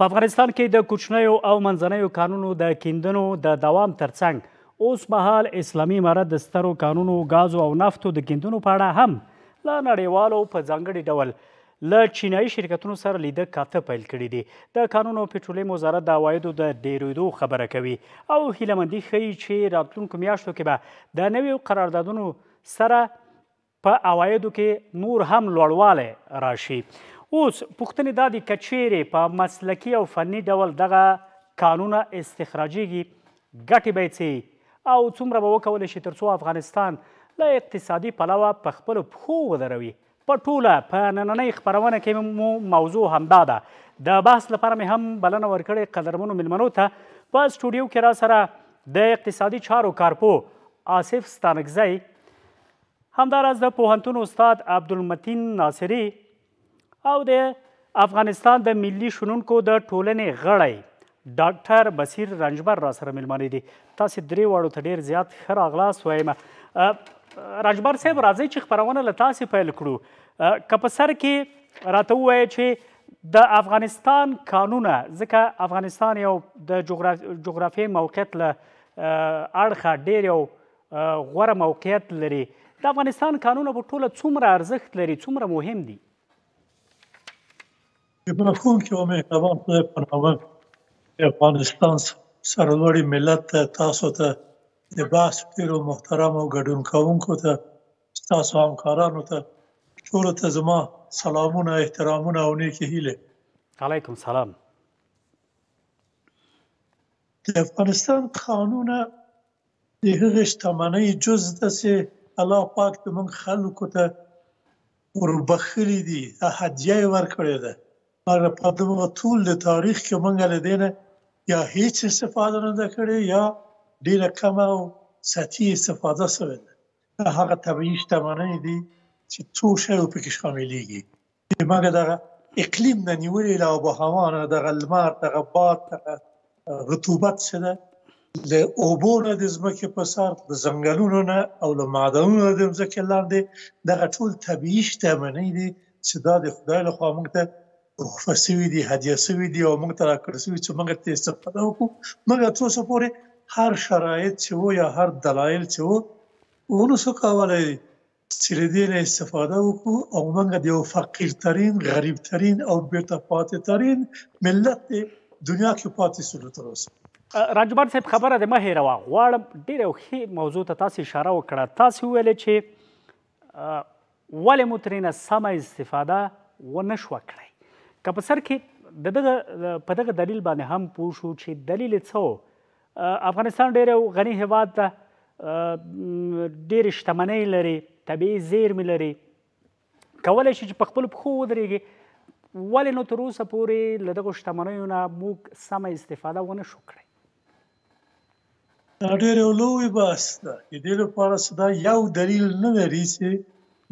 په افغانستان کې د کوچنیو او منځنیو کانونو د کیندنو د دوام ترڅنګ اوس مهال اسلامي امارت د سترو کانونو غازو او نفتو د کیندنو په اړه هم لا نړیوالو په ځانګړي ډول له چینایي شرکتونو سره لیده کاته پیل کړي دي د کانونو پټرولیم وزارت د عوایدو د ډیریدو خبره کوي او هیلمندي ښیي چې راتلونکو میاشتو کې به د نویو قراردادونو سره په عوایدو کې نور هم لوړوالی راشي اوس پوښتنې دا دي که چیرې په مسلکي او فني ډول دغه کانونه استخراجیږي ګټې به یې او څومره به وکولی شي تر څو افغانستان له اقتصادي پلوه په خپلو پښو ودروي په ټوله په نننۍ خپرونه کې مو موضوع همدا ده د بحث لپاره مې هم بلنه ورکړې قدرمنو میلمنو ته په سټوډیو کې را سره د اقتصادي چارو کارپو آصف ستانکزی همداراز د پوهنتون استاد عبدالمتین ناصری او د افغانستان د ملي شونونکو د ټولنې غړی ډاکټر بصیر رنجبر را سره ملمانه دي تاسو درې واړو ته ډیر زیات ښه راغلاست وایم رنجبر صاحب راځئ چې خپرونه له تاسې پیل کړو که په سر کې راته ووایه چې د افغانستان قانونه ځکه افغانستان یو د جغرافیې موقعیت له اړخه ډیر یو غوره موقعیت لري د افغانستان قانونه په ټوله څومره ارزښت لري څومره مهم دي ابراهیم کې او مهربان خدای په نامه افغانستان سرلوړي ملت ته تاسو ته د باس پیر او محترم او ګډون کوونکو ته تاسو همکارانو ته ټول ته زما سلامونه احترامونه او نیکی هیله علیکم سلام د افغانستان قانون د هغې شتمنۍ جز ده چې الله پاک د موږ خلکو ته وربخلي دي هدیه ورکړې ده هغه په دغه ټول د تاریخ کې مونږ له دې نه یا هیڅ استفاده نه کړې یا ډیره کم او سطحي استفاده شوې ده هغه طبیعي شتمنۍ دي چې څو شی په کې شاملېږي دماغ دغه اقلیم نه نیولې له آب هوا نه د غلمار د غبات د رطوبت سره د اوبو نه د ځمکې په سر د ځنګلونو نه او له معدنونو د ځمکې لاندې دغه ټول طبیعي شتمنۍ دي چې دا د خدای له خوا موږ ته وقفه سوي دي هدیه سوي دي او موږ ته راکړل سوي چې موږ ته استفاده وکړو موږ څو څه پورې هر شرایط چې وو یا هر دلایل چې وو ونه سو کولای چې دې نه استفاده وکړو او موږ د یو فقیر ترين غریب ترين او بیرته پاتې ترين ملت دنیا کې پاتې سولو تر اوسه راجبان صاحب خبره ده مه هیروا غواړم ډیره خې موضوع ته تاسو اشاره وکړه تاسو ویل چې ولې مو ترینه سمه استفاده ونه شو کړی که په سر کې د دغه په دغه دلیل باندې هم پوه شو چې دلیل څه افغانستان ډېر غني هیواد ده ډېرې شتمنۍ لري طبیعي زیرمې لري کولی شي چې په خپلو پښو ودرېږي ولې نو تر اوسه پورې له دغو شتمنیو نه موږ سمه استفاده ونه شو کړی دا ډېر یو لوی بحث ده د دې لپاره دا یو دلیل نه لري چې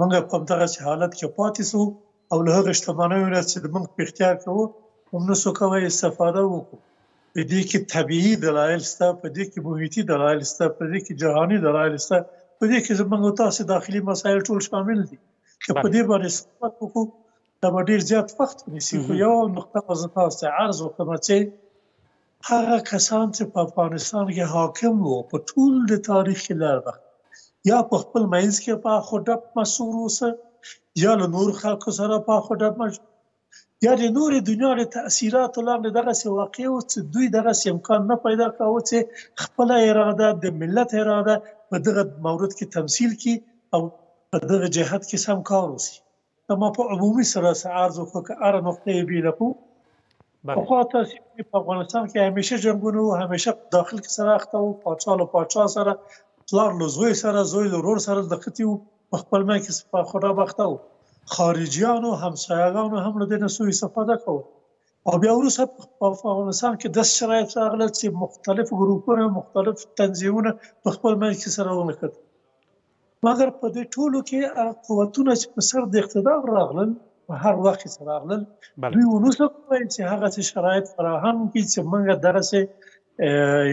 موږ په دغه حالت کې پاتې سو او له هغه شتمنیو نه چې موږ په اختیار کې وو موږ نو سوکوي استفاده وکړو په دې کې طبيعي دلایل شته په دې کې محیطي دلایل شته په دې کې جهاني دلایل شته په دې کې زموږ تاسو داخلي مسایل ټول شامل دي چې په دې باندې صحبت وکړو دا به ډیر زیات وخت نیسي خو یو نقطه زه تاسو ته عرض وکړم چې هغه کسان چې په افغانستان کې حاکم وو په ټول د تاریخ کې لار وخت یا په خپل مینځ کې په خډپ مسور اوسه یا له نور خلکو سره په خو ډب مش یا د نور دنیا له تاثیرات لاندې دغه سی واقع او چې دوی دغه سی امکان نه پیدا کاوه چې خپل اراده د ملت اراده په دغه مورد کې تمثيل کی او په دغه جهت کې سم کار وسی اما په عمومي سره عرض وکړه که اره نقطې به لکو خو تاسو په افغانستان کې همیشه جنگونه او همیشه داخل کې سره اخته او پاچا له پاچا سره پلار له زوی سره زوی له رور سره د ختی او په خپل مې کې په خدا بخته وو خارجيان او همسایگان هم له دې نه سوء استفاده کوي او بیا وروسته په افغانستان کې د شرایط راغله چې مختلف ګروپونه مختلف تنظیمونه په خپل منځ کې سره ونکړ مګر په دې ټولو کې قوتونه چې په سر د اقتدار راغلل په هر وخت سره راغلل دوی ونوسه کوي چې هغه څه شرایط فراهم کړي چې موږ درسه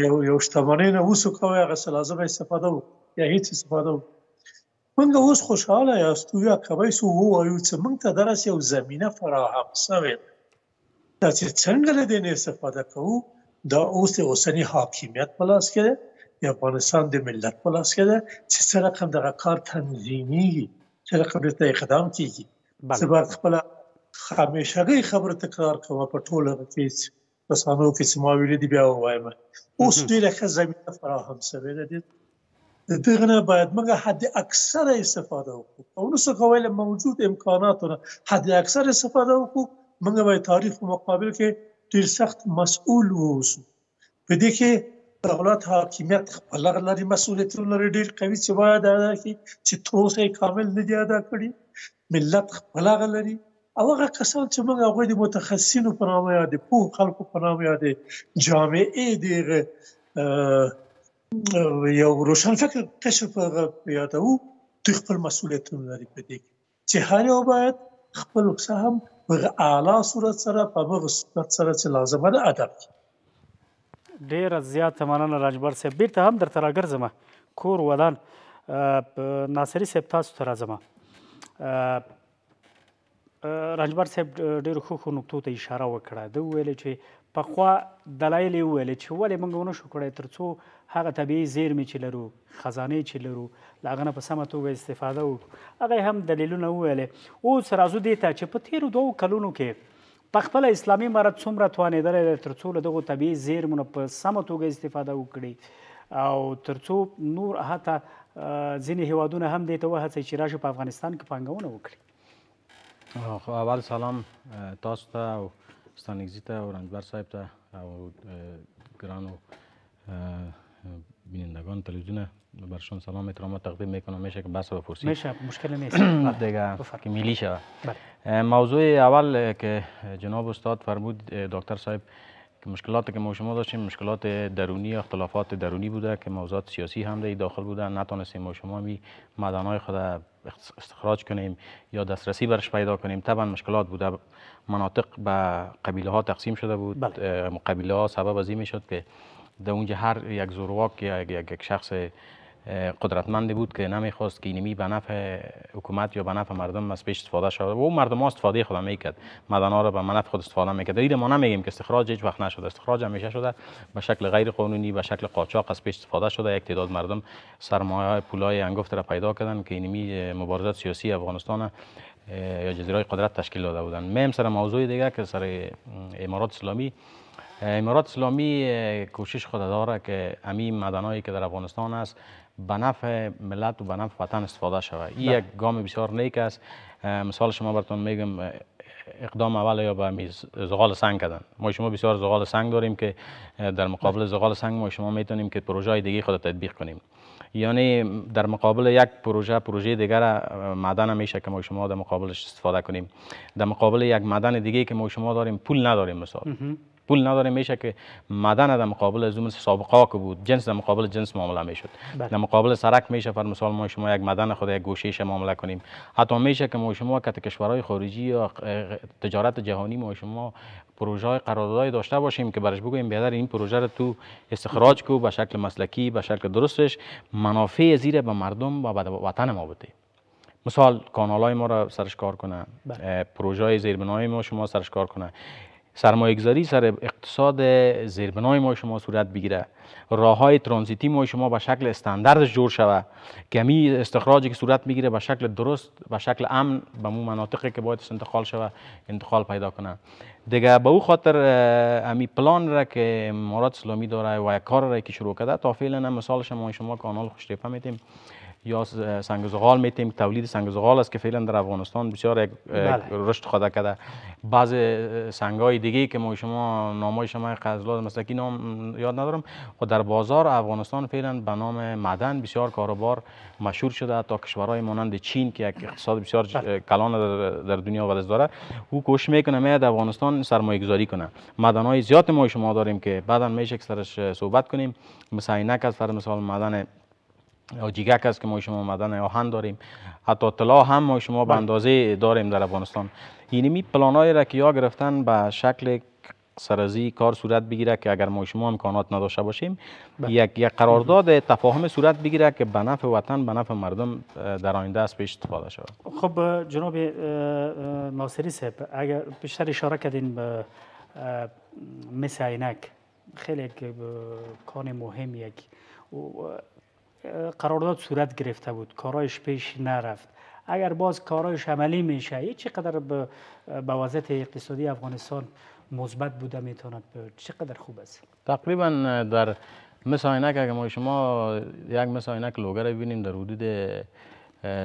یو یو شتمنۍ نه وسو کوي هغه څه لازم استفاده وکړي یا هیڅ استفاده وکړي منګه اوس خوشاله یاست یا کوي سو وایو چې موږ ته درس یو زمينه فراهم شوه دا چې څنګه له دې نه استفاده کوو دا اوس د اوسنی حاکمیت په لاس کې ده د افغانستان د ملت په لاس کې ده چې سره کوم د کار تنظیمي سره کوم ته اقدام کیږي سبا خپل همیشګي خبره تکرار کوم په ټوله کې رسانو کې سماویل دي بیا وایم اوس ډیره ښه زمينه فراهم شوه ده د دغه نه باید موږ حد اکثر استفاده وکړو او نو څه ویل موجود امکاناتونه حد اکثر استفاده وکړو موږ به تاریخ مقابل کې ډیر سخت مسؤل اوسو په دې کې دولت حاکمیت خپل لري مسؤلیت لري ډیر قوي چې باید ادا کړي چې تر اوسه کامل نه دی ادا کړی ملت خپل لري او هغه کسان چې موږ هغه د متخصصینو په نامه یاد پوه خلکو په نامه یاد جامعې دی یو روشن فکر قشر په یادو دوی خپل مسولیتونه لري په دې کې چې هر یو باید خپل سهم په اعلی صورت سره په هغه صورت سره چې لازمه ده ادا کړي ډیر زیات مننه راجبر صاحب بیرته هم درته راګرځم کور ودان ناصری صاحب تاسو ته راځم راجبر صاحب ډیر خو خو نقطو ته اشاره وکړه د ویل چې پخوا دلایل ویل چې ولې موږ ونه شو کړای ترڅو هغه طبیعي زیرمې چې لرو خزانه چې لرو لاغه نه په سمه توګه استفاده وکړو هغه هم دلیلونه وویلې اوس راځو دې ته چې په تیرو دوو کلونو کې په خپل اسلامي امارت څومره توانېدلی دی تر څو له دغو طبیعي زیرمو نه په سمه توګه استفاده وکړي او تر څو نور حتی ځینې هیوادونه هم دې ته وهڅوي چې راشي په افغانستان کې پانګونه وکړي خو اول سلام تاسو ته او ستانګزي ته او رنجبر صاحب ته او ګرانو بینندگان تلویزیون برشون سلام احترام تقدیم میکنم میشه که بس فرصت میشه مشکل نیست آره دیگه که بله. موضوع اول که جناب استاد فرمود دکتر صاحب که مشکلات که ما شما داشتیم مشکلات درونی اختلافات درونی بوده که موضوعات سیاسی هم دی داخل بوده نتونستیم ما شما می مدنهای خود استخراج کنیم یا دسترسی برش پیدا کنیم طبعا مشکلات بوده مناطق به قبیله ها تقسیم شده بود بله. قبیله ها سبب از میشد که در اونجا هر یک زورواک یا یک شخص قدرتمند بود که نمیخواست که اینمی به نفع حکومت یا به نفع مردم از پیش استفاده شود و او مردم ها استفاده خود میکرد مدنا را به منفع خود استفاده میکرد این ما نمیگیم که استخراج هیچ وقت نشده استخراج همیشه شده به شکل غیر قانونی به شکل قاچاق از پیش استفاده شده یک تعداد مردم سرمایه پولای انگفت را پیدا کردن که اینمی مبارزات سیاسی افغانستان یا جزیرهای قدرت تشکیل داده بودن مهم سر موضوع دیگه که سر امارات اسلامی امارات اسلامی کوشش خود داره که امی مدنایی که در افغانستان است به نفع ملت و به نفع وطن استفاده شود این یک گام بسیار نیک است مثال شما براتون میگم اقدام اول یا به زغال سنگ کردن ما شما بسیار زغال سنگ داریم که در مقابل زغال سنگ ما شما میتونیم که پروژه دیگه خود تطبیق کنیم یعنی در مقابل یک پروژه پروژه دیگر معدن میشه که ما شما در مقابلش استفاده کنیم در مقابل یک معدن دیگه که ما شما داریم پول نداریم مثال پول نداره میشه که مدن در مقابل از سابقه که بود جنس در مقابل جنس معامله میشد بله. در مقابل سرک میشه فر مثال ما شما یک مدن خود یک گوشه معامله کنیم حتی میشه که ما شما که کشورهای خارجی یا تجارت جهانی ما شما پروژه های قراردادای داشته باشیم که برش بگویم بیادر این پروژه رو تو استخراج کو به شکل مسلکی به شکل درستش منافع زیر به مردم و به وطن ما بده مثال کانال ما را سرش کار کنه بله. پروژه های زیربنای ما شما سرش کار کنه سرمایه‌گذاری سر اقتصاد زیربنای ما شما صورت بگیره راه های ترانزیتی ما شما به شکل استاندارد جور شوه کمی استخراجی که صورت میگیره به شکل درست به شکل امن به مو مناطقی که باید انتقال شوه انتقال پیدا کنه دیگه به او خاطر امی پلان را که امارات اسلامی داره و کار را که شروع کرده تا فعلا مثال شما شما کانال خوشریفه میتیم یا سنگ زغال میتیم تولید سنگ زغال است که فعلا در افغانستان بسیار یک بله. رشد خدا کرده بعض سنگ های دیگه که ما شما نامای شما قزلاد مثلا نام یاد ندارم و خب در بازار افغانستان فعلا به نام معدن بسیار کاروبار مشهور شده تا کشورهای مانند چین که یک اقتصاد بسیار کلان در دنیا ولز داره او کوشش میکنه میاد افغانستان سرمایه گذاری کنه معدن های زیاد ما شما داریم که بعدا میشه سرش صحبت کنیم مثلا اینک از معدن آجیگک است که ما شما مدن آهن داریم حتی طلا هم ما شما به بله. اندازه داریم در افغانستان اینمی یعنی پلانهایی را که یا گرفتن به شکل سرازی کار صورت بگیره که اگر ما شما امکانات نداشته باشیم بله. یک یک قرارداد تفاهم صورت بگیره که به نفع وطن به نفع مردم در آینده از پیش استفاده شود خب جناب ناصری صاحب اگر بیشتر اشاره کردین به مثل عینک خیلی کان مهم یک قرارداد صورت گرفته بود کارایش پیش نرفت اگر باز کارایش عملی میشه چقدر به وضعیت اقتصادی افغانستان مثبت بوده بود. چقدر خوب است تقریبا در مثل اینک اگر ما شما یک مثل اینک لوگر ببینیم در حدود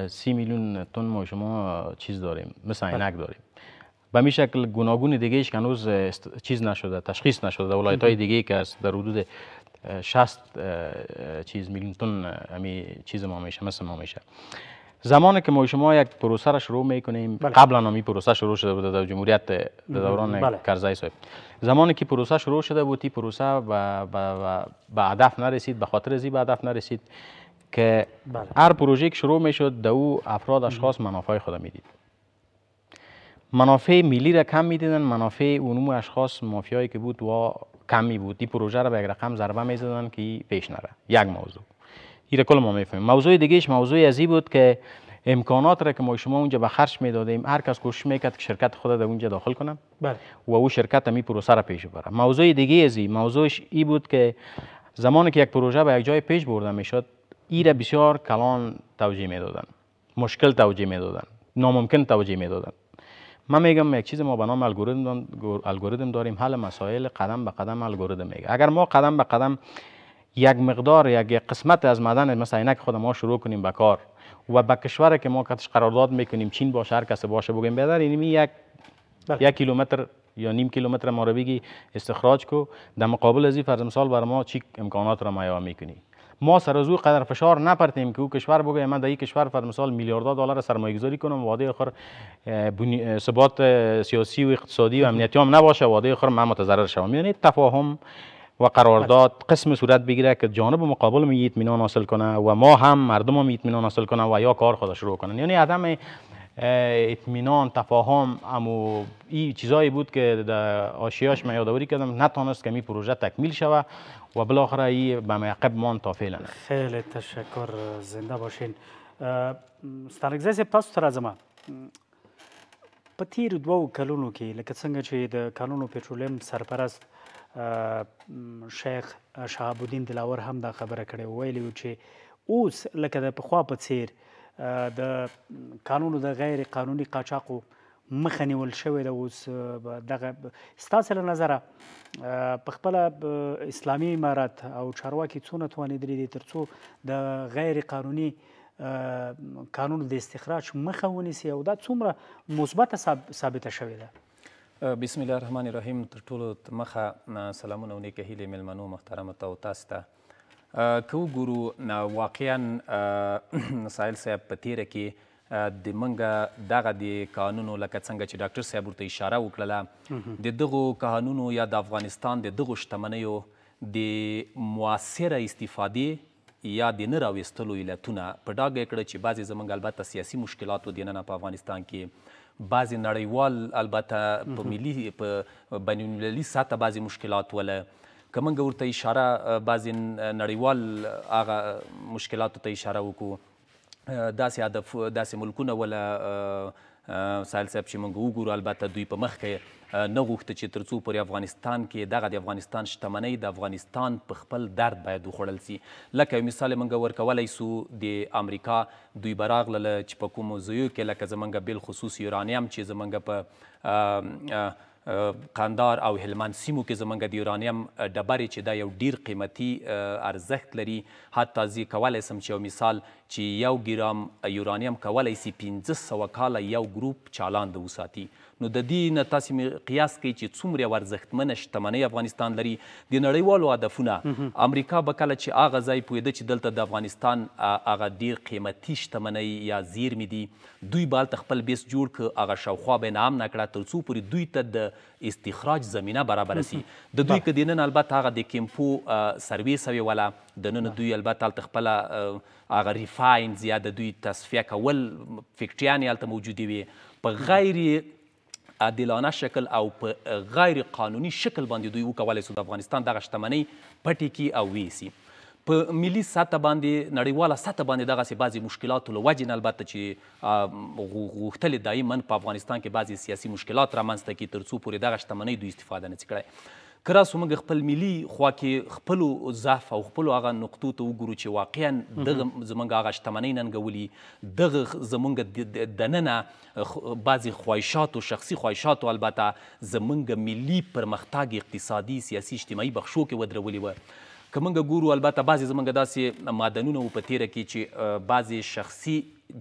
سی میلیون تن ما شما چیز داریم مثل اینک بله. داریم به می شکل گوناگون دیگه ایش چیز نشده تشخیص نشده ولایت های دیگه که در حدود شست چیز میلیون امی چیز ما میشه مثل ما میشه زمانی که ما شما یک پروسه را شروع میکنیم بله. قبلا نامی پروسه شروع شده بود در جمهوریت در دوران بله. صاحب زمانی که پروسه شروع شده بود این پروسه به هدف نرسید به خاطر زی به هدف نرسید که بله. هر پروژه که شروع میشد در او افراد اشخاص منافع خود میدید منافع ملی را کم میدیدن منافع اونم اشخاص مافیایی که بود و کمی بود این پروژه را به یک رقم ضربه می زدن که پیش نره یک موضوع این کل ما میفهمیم موضوع دیگهش موضوع ازی بود که امکانات را که ما شما اونجا به خرج می دادیم هر کس کوشش میکرد که شرکت خود را اونجا داخل کنم. بله. و او شرکت می پروسه را پیش بره موضوع دیگه ازی موضوعش ای بود که زمانی که یک پروژه به یک جای پیش برده میشد ای را بسیار کلان توجیه میدادن مشکل توجیه میدادن ناممکن توجیه میدادن من میگم یک چیز ما به نام الگوریتم الگوریتم داریم حل مسائل قدم به قدم الگوریتم میگه اگر ما قدم به قدم یک مقدار یک قسمت از مدن مثلا اینک خود ما شروع کنیم به کار و به کشور که ما کتش قرارداد میکنیم چین باشه هر کس باشه بگیم بدر این یک بله. یک کیلومتر یا نیم کیلومتر ما رو بگی استخراج کو در مقابل از این فرض مثال بر ما چی امکانات را مهیا میکنی ما سر از قدر فشار نپرتیم که او کشور بگه من در این کشور فر مثال میلیاردها دلار سرمایه گذاری کنم واده آخر ثبات سیاسی و اقتصادی و امنیتی هم نباشه واده آخر من متضرر شوم یعنی تفاهم و قرارداد بله. قسم صورت بگیره که جانب مقابل می اطمینان حاصل کنه و ما هم مردم هم اطمینان حاصل کنه و یا کار خود شروع کنن یعنی عدم اطمینان تفاهم اما این چیزایی بود که در آشیاش من کردم نتونست که می پروژه تکمیل شوه وبالاخره ای به معقب مان تا فعلا خیلی تشکر زنده باشین ستانکزی تاسو ته راځم په تیر دوو کلونو کې لکه څنګه چې د کانونو پېټرولیم سرپرست شیخ شهاب الدین دلاور هم دا خبره کړې ویلی و چې اوس لکه د پخوا په څیر د کانونو د غیر قانوني قاچاقو مخه نیول شوې ده اوس دغه ستاسو له نظره په خپل اسلامي امارات او چارواکي څونه توانیدلي دي ترڅو د غیر قانوني قانون د استخراج مخه ونیسي او دا څومره مثبته ثابته شوې ده بسم الله الرحمن الرحیم تر ټولو مخه سلامونه او نیکه هیلې میلمنو محترمه ته او تاسو ته که وګورو واقعا ساحل صاحب په تیره کې د منګه دغه د قانونو لکه څنګه چې ډاکټر صاحب ورته اشاره وکړله د دغو قانونو یا د افغانستان د دغو شتمنیو د موثره استفادې یا د نه راویستلو علتونه په ډاګه یې کړه چې بعضې زموږ البته سیاسي مشکلاتو د ننه په افغانستان کې بعضې نړیوال البته په ملي په بین المللي سطحه بعضې مشکلات وله که موږ ورته اشاره بعضې نړیوال هغه مشکلاتو ته اشاره وکړو داسې هدف داسې ملکونه ولا سایل صاحب چې موږ وګورو البته دوی په مخ کې نه غوښته چې تر څو پورې افغانستان کې دغه د افغانستان شتمنۍ د افغانستان په خپل درد باید وخوړل سي لکه یو مثال موږ ورکولی سو د امریکا دوی به راغلله چې په کومو ځایو کې لکه زموږ بالخصوص یورانیم چې زموږ په قندار او هلمند سیمو کې زمونږ د یورانیم ډبرې چې دا یو ډیر قیمتي ارزښت لري حتی زه کولی سم چې یو مثال چې یو ګرام یورانیم کولای سي 1500 کاله یو ګروپ چالان د وساتي نو د دې نه تاسو قیاس کوي چې څومره ورزښتمنه شتمنۍ افغانستان لري د نړیوالو هدفونه امریکا به کله چې اغه ځای پویده چې دلته د افغانستان اغه ډیر قیمتي شتمنۍ یا زیرمې دي دوی بال خپل بیس جوړ ک اغه شاوخوا به نام نکړه تر څو پورې دوی ته د استخراج زمينه برابر شي د دوی کدینن البته هغه د کیمپو سرویس وی ولا د نن دوی البته هلته خپله هغه ریفاینز یا د دوی تصفیه کول فکټریانې هلته موجودې وي په غیر عادلانه شکل او په غیر قانوني شکل باندې دوی وکولی سو د افغانستان دغه شتمنۍ پټې کړي او ویسي په ملي سطح باندې نړیواله سطح باندې دغسې بعضې مشکلاتو له وجې نه البته چې غوښتلې دایمن په افغانستان کې بعضې سیاسي مشکلات رامنځته کړي تر څو پورې دغه شتمنۍ دوی استفاده نه کړی که راسو موږ خپل ملي خوا کې خپلو ضعف او خپلو هغه نقطو ته وګورو چې واقعا دغه زموږ هغه شتمنۍ ننګولي دغه زموږ دننه بعضې خواهشاتو شخصي خواهشاتو البته زموږ ملي پرمختګ اقتصادي سیاسي اجتماعي بخشو کې ودرولې وه که موږ ګورو البته بعضې زموږ داسې معدنونه وو په تیره کې چې بعضې شخصي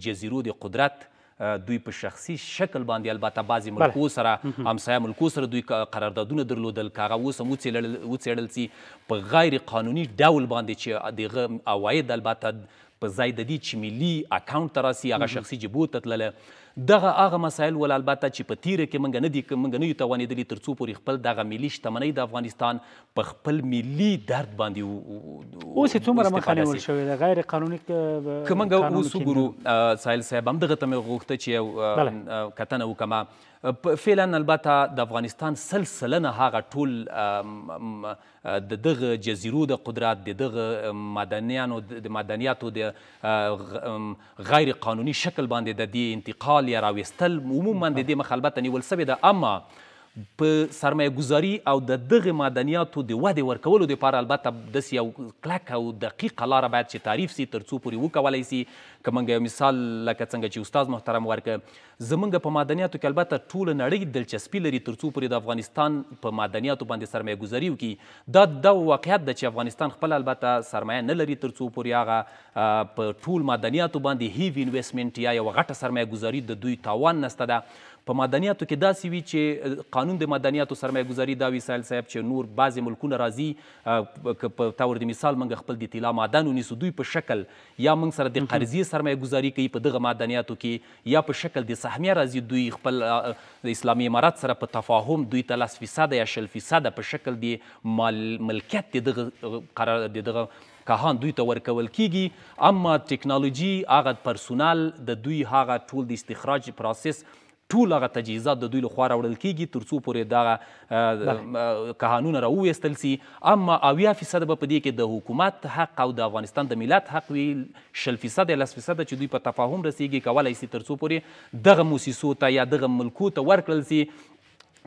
جزیرو د قدرت دوی په شخصي شکل باندې البته بعضی ملکو سره همسایه ملکو سره دوی قراردادونه درلودل که هغه اوس هم وڅېړل سي په غیر قانوني ډول باندې چې دغه عواید البته په ځای د دې چې ملي اکاونټ ته راسي هغه شخصي جبو ته تلله دغه هغه مسایل ول البته چې په تیره کې موږ نه دي موږ نه یو توانېدلي تر څو پورې خپل دغه ملي شتمنۍ د افغانستان په خپل ملي درد باندې اوس یې څومره مخه نیول شوې ده غیر قانوني که موږ اوس وګورو سایل صاحب هم دغه ته مې غوښته چې کتنه وکړم فعلا البته د افغانستان سل سلنه هغه ټول د دغه جزیرو د قدرت د دغه مدنیانو د مدنیاتو د غیر قانوني شکل باندې د دې انتقال یا راوستل عموما د دې مخالبت نیول سوې ده اما په سرمایه ګذاري او د دغه مدنیاتو د ودې ورکولو دپاره البته داسې یو کلک او دقیقه لاره باید چې تعریف سي تر څو پورې وکولی سي که موږ یو مثال لکه څنګه چې استاد محترم ورکه زمونږ په مدنیاتو کې البته ټوله نړۍ دلچسپي لري تر څو پورې د افغانستان په مدنیاتو باندې سرمایه ګذاري وکړي دا دا واقعیت ده چې افغانستان خپل البته سرمایه نه لري تر څو پورې هغه په ټول مدنیاتو باندې هیوي انویسمنټ یا یوه غټه سرمایه ګذاري د دوی تاوان نسته ده په مدنیاتو کې داسې وي چې قانون د مدنیاتو سرمایه ګذاري دا وي سایل صاحب چې نور بعضې ملکونه راځي که په تور د مثال موږ خپل د طلا معدن ونیسو دوی په شکل یا موږ سره د قرضې سرمایه ګذاري کوي په دغه مدنیاتو کې یا په شکل د سهمیه راځي دوی خپل د اسلامي امارات سره په تفاهم دوی ته لس فیصده یا شل فیصده په شکل د ملکیت د دغه قرار د دغه کاهان دوی ته ورکول کیږي اما ټکنالوژي هغه پرسونل د دوی هغه ټول د استخراج پروسس ټول هغه تجهیزات د دوی لخوا راوړل کیږي تر څو پورې دغه کهانونه راوویستل سي اما اویا فیصده به په دې کې د حکومت حق او د افغانستان د ملت حق وي شل فیصده لس فیصده چې دوی په تفاهم رسیږي کولی سي تر څو پورې دغه موسسو ته یا دغه ملکو ته ورکړل سي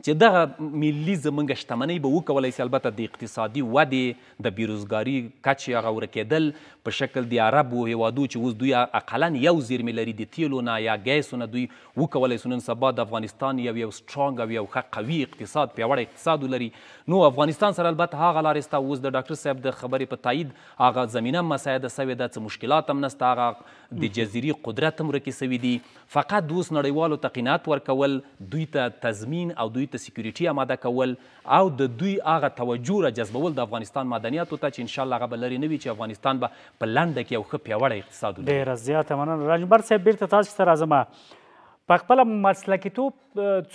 چې دغه ملي زموږ شتمنۍ به وکولی سي البته د اقتصادي ودې د بیروزګاري کچې هغه ورکېدل په شکل د عربو هیوادو چې اوس دوی اقلا یو زیرمې لري د تیلو نه یا ګیسو نه دوی وکولی سي نن سبا د افغانستان یو یو سټرانګ او یو ښه قوي اقتصاد پیاوړی اقتصاد ولري نو افغانستان سره البته هغه لارې سته اوس د ډاکټر صاحب د خبرې په تایید هغه زمینه مساعده سوې ده څه مشکلات هم نسته هغه د جزیرې قدرت هم ورکې سوي دي فقط دوس نړیوالو ته قناعت ورکول دوی ته تضمین او دوی ته سکیورټي آماده کول او د دوی هغه توجه را جذبول د افغانستان مدنیاتو ته چې انشاءالله هغه به لرې نه وي چې افغانستان به په لنډه کې یو ښه پیاوړی اقتصاد ولري ډېره زیاته مننه راجبر صاحب بیرته تاسو ته راځم په خپل مسلکی توپ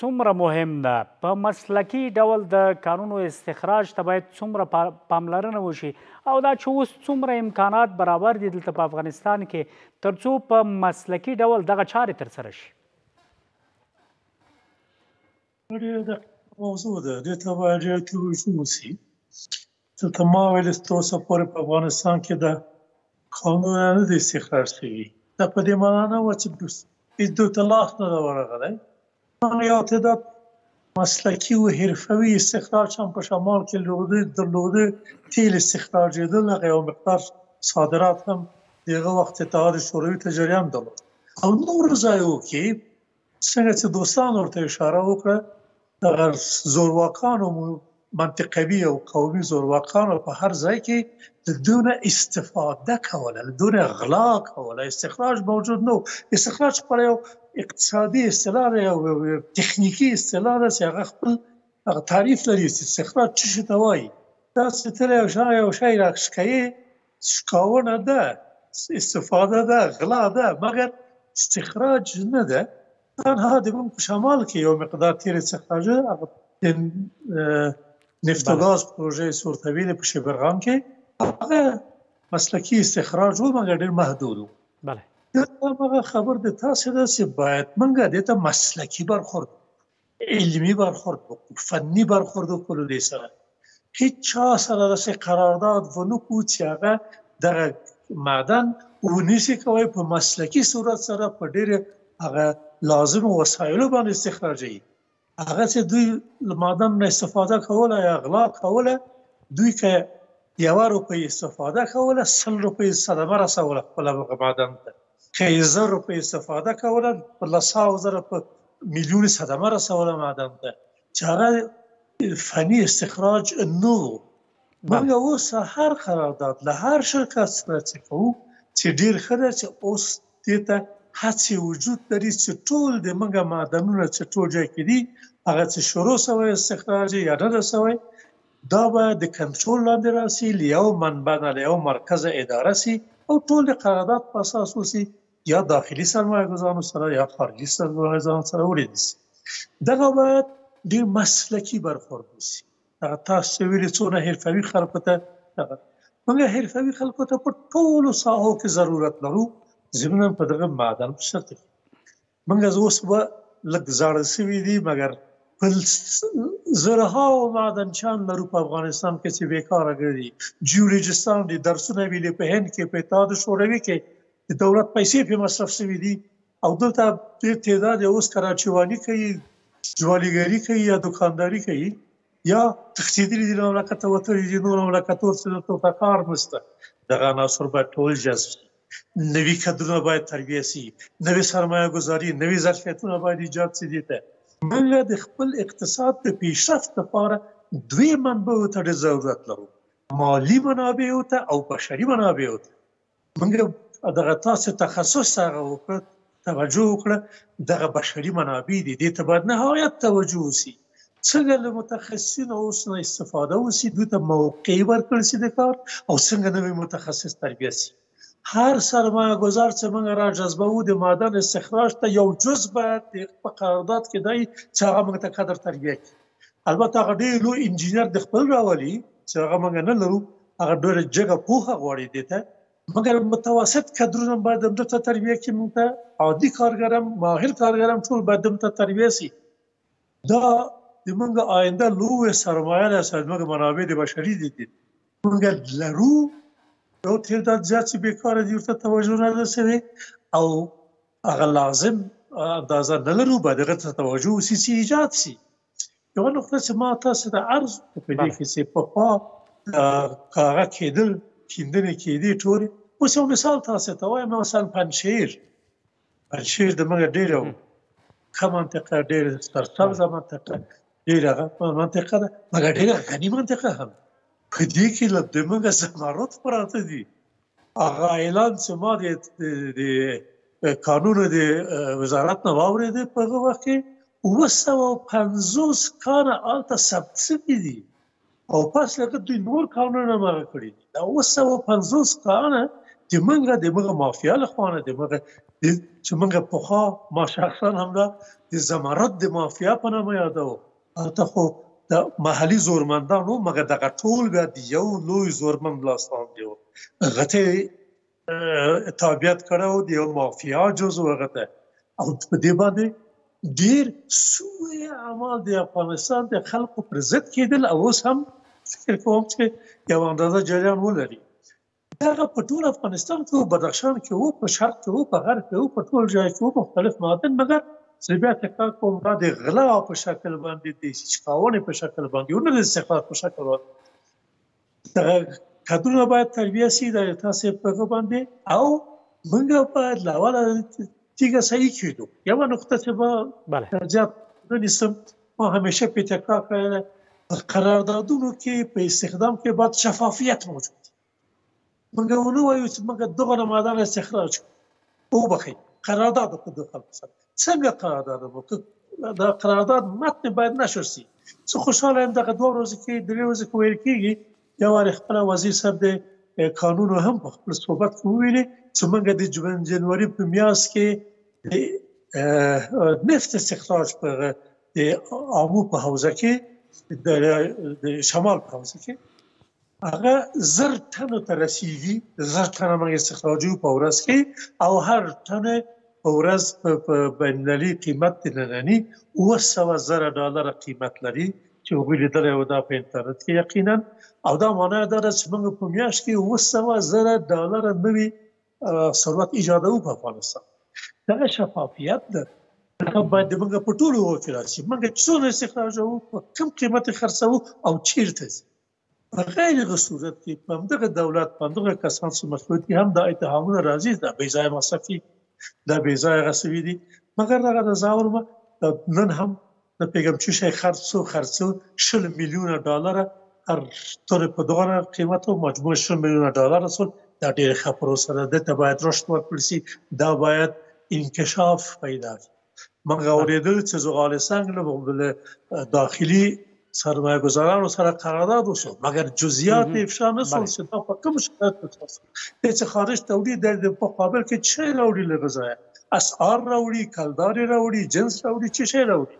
څومره مهم ده په مسلکی ډول د قانونو استخراج ته باید څومره پاملرنه وشي او دا چې اوس څومره امکانات برابر دي دلته په افغانستان کې ترڅو په مسلکی ډول دغه چارې ترسره شي ډېره موضوع ده دې ته باید ډېر توجه وشي دلته ما ویل چې اوسه پورې په افغانستان کې د قانون نه د استخراج شوي دا په دې معنا نه و چې İddət Allah'tan da var غلی عملیات د مسلکی او حرفوي استخراج هم په شمال کې لرودي درلودي تیل استخراج یې دغه یو مقدار صادرات هم دغه وخت اتحاد شوروي تجاري هم درلود او نور ځایو کې څنګه چې دوستان ورته اشاره وکړه د زورواکانو منطقوي او قومي زورواکانو په هر ځای کې د دونه استفاده کوله د دونه غلا کوله استخراج موجود نو استخراج پر یو اقتصادي اصطلاح او تخنیکی اصطلاح ده چې هغه خپل تعریف لري چې استخراج څه شي ته وایي دا ستره او شای او شای راښکایي شکاونه ده استفاده ده غلا ده مګر استخراج نه ده تنها د کوم شمال کې یو مقدار تیر استخراج هغه نفت و غاز پروژه سورتوي د شبرغان کې هغه مسلکی استخراج و مګر ډیر محدود و بله دا هغه خبر د تاسو د سی باید منګه د ته مسلکی برخورد علمی برخورد فنی برخورد کول دي سره هیڅ چا سره د قرارداد و نو کو چې هغه د معدن ونیسي کوي په مسلکی صورت سره په ډیر هغه لازم وسایلو باندې استخراجي هغه چې دوی مادم نه استفاده کوله یا غلا کوله دوی که یو روپۍ استفاده کوله سل روپۍ صدمه رسوله خپل مادم ته که زر روپۍ استفاده کوله په لساو زره په میلیون صدمه رسوله مادم ته چې هغه فنی استخراج نو موږ اوس هر قرارداد له هر شرکت سره چې کوو چې ډیر ښه ده چې اوس دې ته هڅې وجود لري چې ټول د منګه معدنونه چې ټول ځای کې دي هغه چې شروع شوی استخراج یا نه شوی دا به د کنټرول لاندې راسي یو منبع نه یو مرکز اداره سي او ټول د قرارداد په اساس وسی یا داخلي سرمایه گذارانو سره یا خارجي سرمایه گذارانو سره ولید سي دغه به د مسلکی برخورد وسی هغه تاسو ویل څونه حرفوي خلکو ته موږ حرفوي خلکو ته په ټولو ساحو کې ضرورت لرو زمونږ په دغه معدن په شرط کې موږ زه اوس به لږ زړه سوي دي مګر بل زرها او معدن چان لرو په افغانستان کې چې بیکاره ګرځي جیولوجستان دي درسونه ویلي په هند کې په اتحاد شوروي کې د دولت پیسې په مصرف سوي دي او دلته ډېر تعداد اوس کراچيوالي کوي جواليګری کوي یا دکانداري کوي یا تخصیدلی دي مملکت وته دي نور مملکت ورته د توکار مسته دغه ناصر په ټول جذب نوي کډرونه باید تربیه شي نوي سرمایه گذاري نوي ظرفیتونه باید ایجاد شي دته موږ د خپل اقتصاد په پیشرفت لپاره دوی منبعو ته ضرورت لرو مالی منابع ته او بشري منابع ته موږ دغه تاسو تخصص سره وکړ توجه وکړه دغه بشري منابع دي د ته باید نهایت توجه وسی څنګه له متخصصین اوس نه استفاده وسی دوی ته موقع ورکړل شي د کار او څنګه نوې متخصص تربیه شي هر سرمایه‌گذار چې موږ را جذبو د معدن استخراج ته یو جزء به د قرارداد کې دی چې هغه موږ ته قدر تربیه البته هغه ډېر لوی انجینر د خپل راولي چې هغه موږ نه لرو هغه ډېر جګه پوهه غواړي دته مګر متوسط کډرونه باید د ته تربیه کې موږ ته عادي کارګرم ماهر کارګرم ټول باید د تربیه سي دا د موږ آینده لوی سرمایه ده چې موږ منابع د بشري دي موږ لرو یو تعداد زیات چې بیکاره دي ورته توجه نه رسوي او هغه لازم اندازه نه لرو به دغه ته توجه وسی چې ایجاد شي یو نقطه چې ما تاسو ته عرض په دې کې چې په خوا کاغه کېدل کیندنه کېدی ټول اوس یو مثال تاسو ته وایم مثلا پنځیر پنځیر د موږ ډیرو کوم منطقه ډیره سرسبزه منطقه ډیره منطقه ده مګر ډیره غني منطقه هم په دې کې له دمغه زمارت پراته دي هغه اعلان چې ما د قانون د وزارت نه واورېده په هغه وخت کې وسو 50 کار الته ثبت شوی دي او پس لکه دوی نور قانونونه ما کړی دا وسو 50 کار د منګه د مغه مافیا له خوانه د مغه چې منګه پوخا ما شخصا هم دا د زمارت د مافیا په نامه یادو البته خو د محلي زورمندانو مګر دغه ټول بیا د یو لوی زورمند لاسوند دی غته تابعیت کړو د یو مافیا جزو غته او په دې باندې ډیر سوی اعمال د افغانستان د خلکو پر ضد کېدل او اوس هم فکر کوم چې یو اندازه جریان ولري دغه په ټول افغانستان کې او بدخشان کې او په شرق کې او په غرب کې او په ټول ځای کې مختلف معادن مګر زه بیا فکر کوم دا د غلا په شکل باندې د شکاونې په شکل باندې ورنه د استخبارات په شکل باندې دا کډونه باید تربیه شي د تاسو په باندې او موږ په لاواله تیګه صحیح کیدو یو نقطه چې به زیات نه نیسم ما همیشه په تکرار کړل قراردادونو کې په استخدام کې باید شفافیت موجود موږ ونه وایو چې موږ دغه ماده استخراج او بخي قرارداد وکړو د خلکو سره څنګه قرارداد وکړو دا قرارداد متن باید نشر شي زه خوشاله یم دغه دوه ورځې کې درې ورځې کې ویل کېږي یو وار خپل وزیر صاحب د قانون هم په خپل صحبت کې ویلي چې موږ د جنوري په میاس کې د نفت استخراج په د امو په حوزه کې د شمال په حوزه کې هغه زر تنو ته رسیدي زر تنه موږ استخراجي په ورځ کې او هر تنه ورځ په بینالي قیمت د ننني 2000 ډالر قیمت لري چې وګورئ لیدل یو دا په انټرنیټ کې یقینا او دا معنی دا ده چې موږ په میاشت کې 2000 ډالر نوي ثروت ایجاد وو په افغانستان دا شفافیت ده دا باید موږ په ټولو وکړو چې موږ څونه استخراج وو په کم قیمت خرڅو او چیرته په غیر صورت کې په دغه دولت په دغه کسان سره مسؤلیت هم د اتهامونو راځي دا بې ځای مصرفي دا بې ځای غسوي دي مګر دا د زاور ما نن هم د پیغام چې شي خرڅو خرڅو شل میلیون ډالر هر تر په دغه قیمت او مجموع شل میلیون ډالر رسول دا ډیر ښه پروسه ده ته باید رشد ورکړي دا باید انکشاف پیدا کړي مګر اوریدل چې زغال څنګه له داخلي سرمایه گذارانو سره قرارداد وشو مګر جزئیات افشا نه شول چې دا په کوم شرایط کې تاسو چې خارج تولید د مقابل کې څه راوړي له غذای اسعار راوړي کلداري راوړي جنس راوړي چې شی راوړي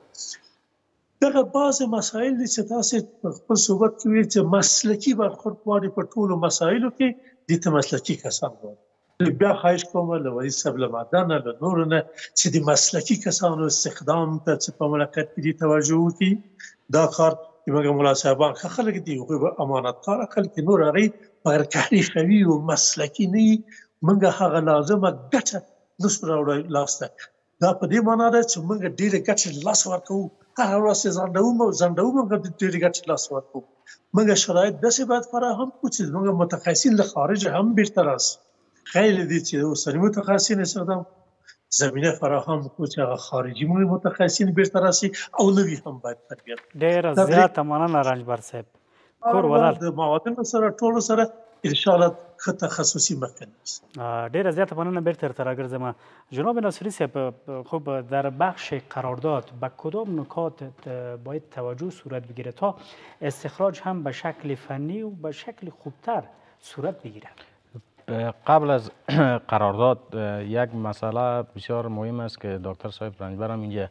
دغه بعض مسایل چې تاسو په خپل صحبت کې ویل چې مسلکی برخورد غواړي په ټولو مسایلو کې د ته مسلکی کسان غواړي بیا خواهش کوم له وایي سب له مدن له نور نه چې د مسلکی کسانو استخدام ته په مملکت کې توجه وکړي دا کار موږ مولا صاحبان ښه خلک دي خو به امانتدار خلک نور لري پر کاری شوی او مسلکی نه موږ هغه لازمه ګټه نسو راوړی لاسته دا په دې معنی ده چې موږ ډیره ګټه لاس ورکو هر ورځ زنده وو زنده وو موږ ډیره ګټه لاس ورکو موږ شرایط داسې باید فراهم کړو چې موږ متخصصین له خارج هم بیرته راس خیلی دي چې اوسنی متخصصین استخدام زمینه فراهم کو چې خارجي مو متخصصین به هم باید تربیت ډیره زیاته مننه رنجبر صاحب کور ولر د سره ټولو سره ان شاء تخصصي اگر جناب ناصری صاحب خوب در بخش قرارداد به کدام نکات باید توجه صورت بگیره تا استخراج هم به شکل فنی و به شکل خوبتر صورت بگیره قبل از قرارداد یک مسئله بسیار مهم است که دکتر صاحب رنجبرم اینجا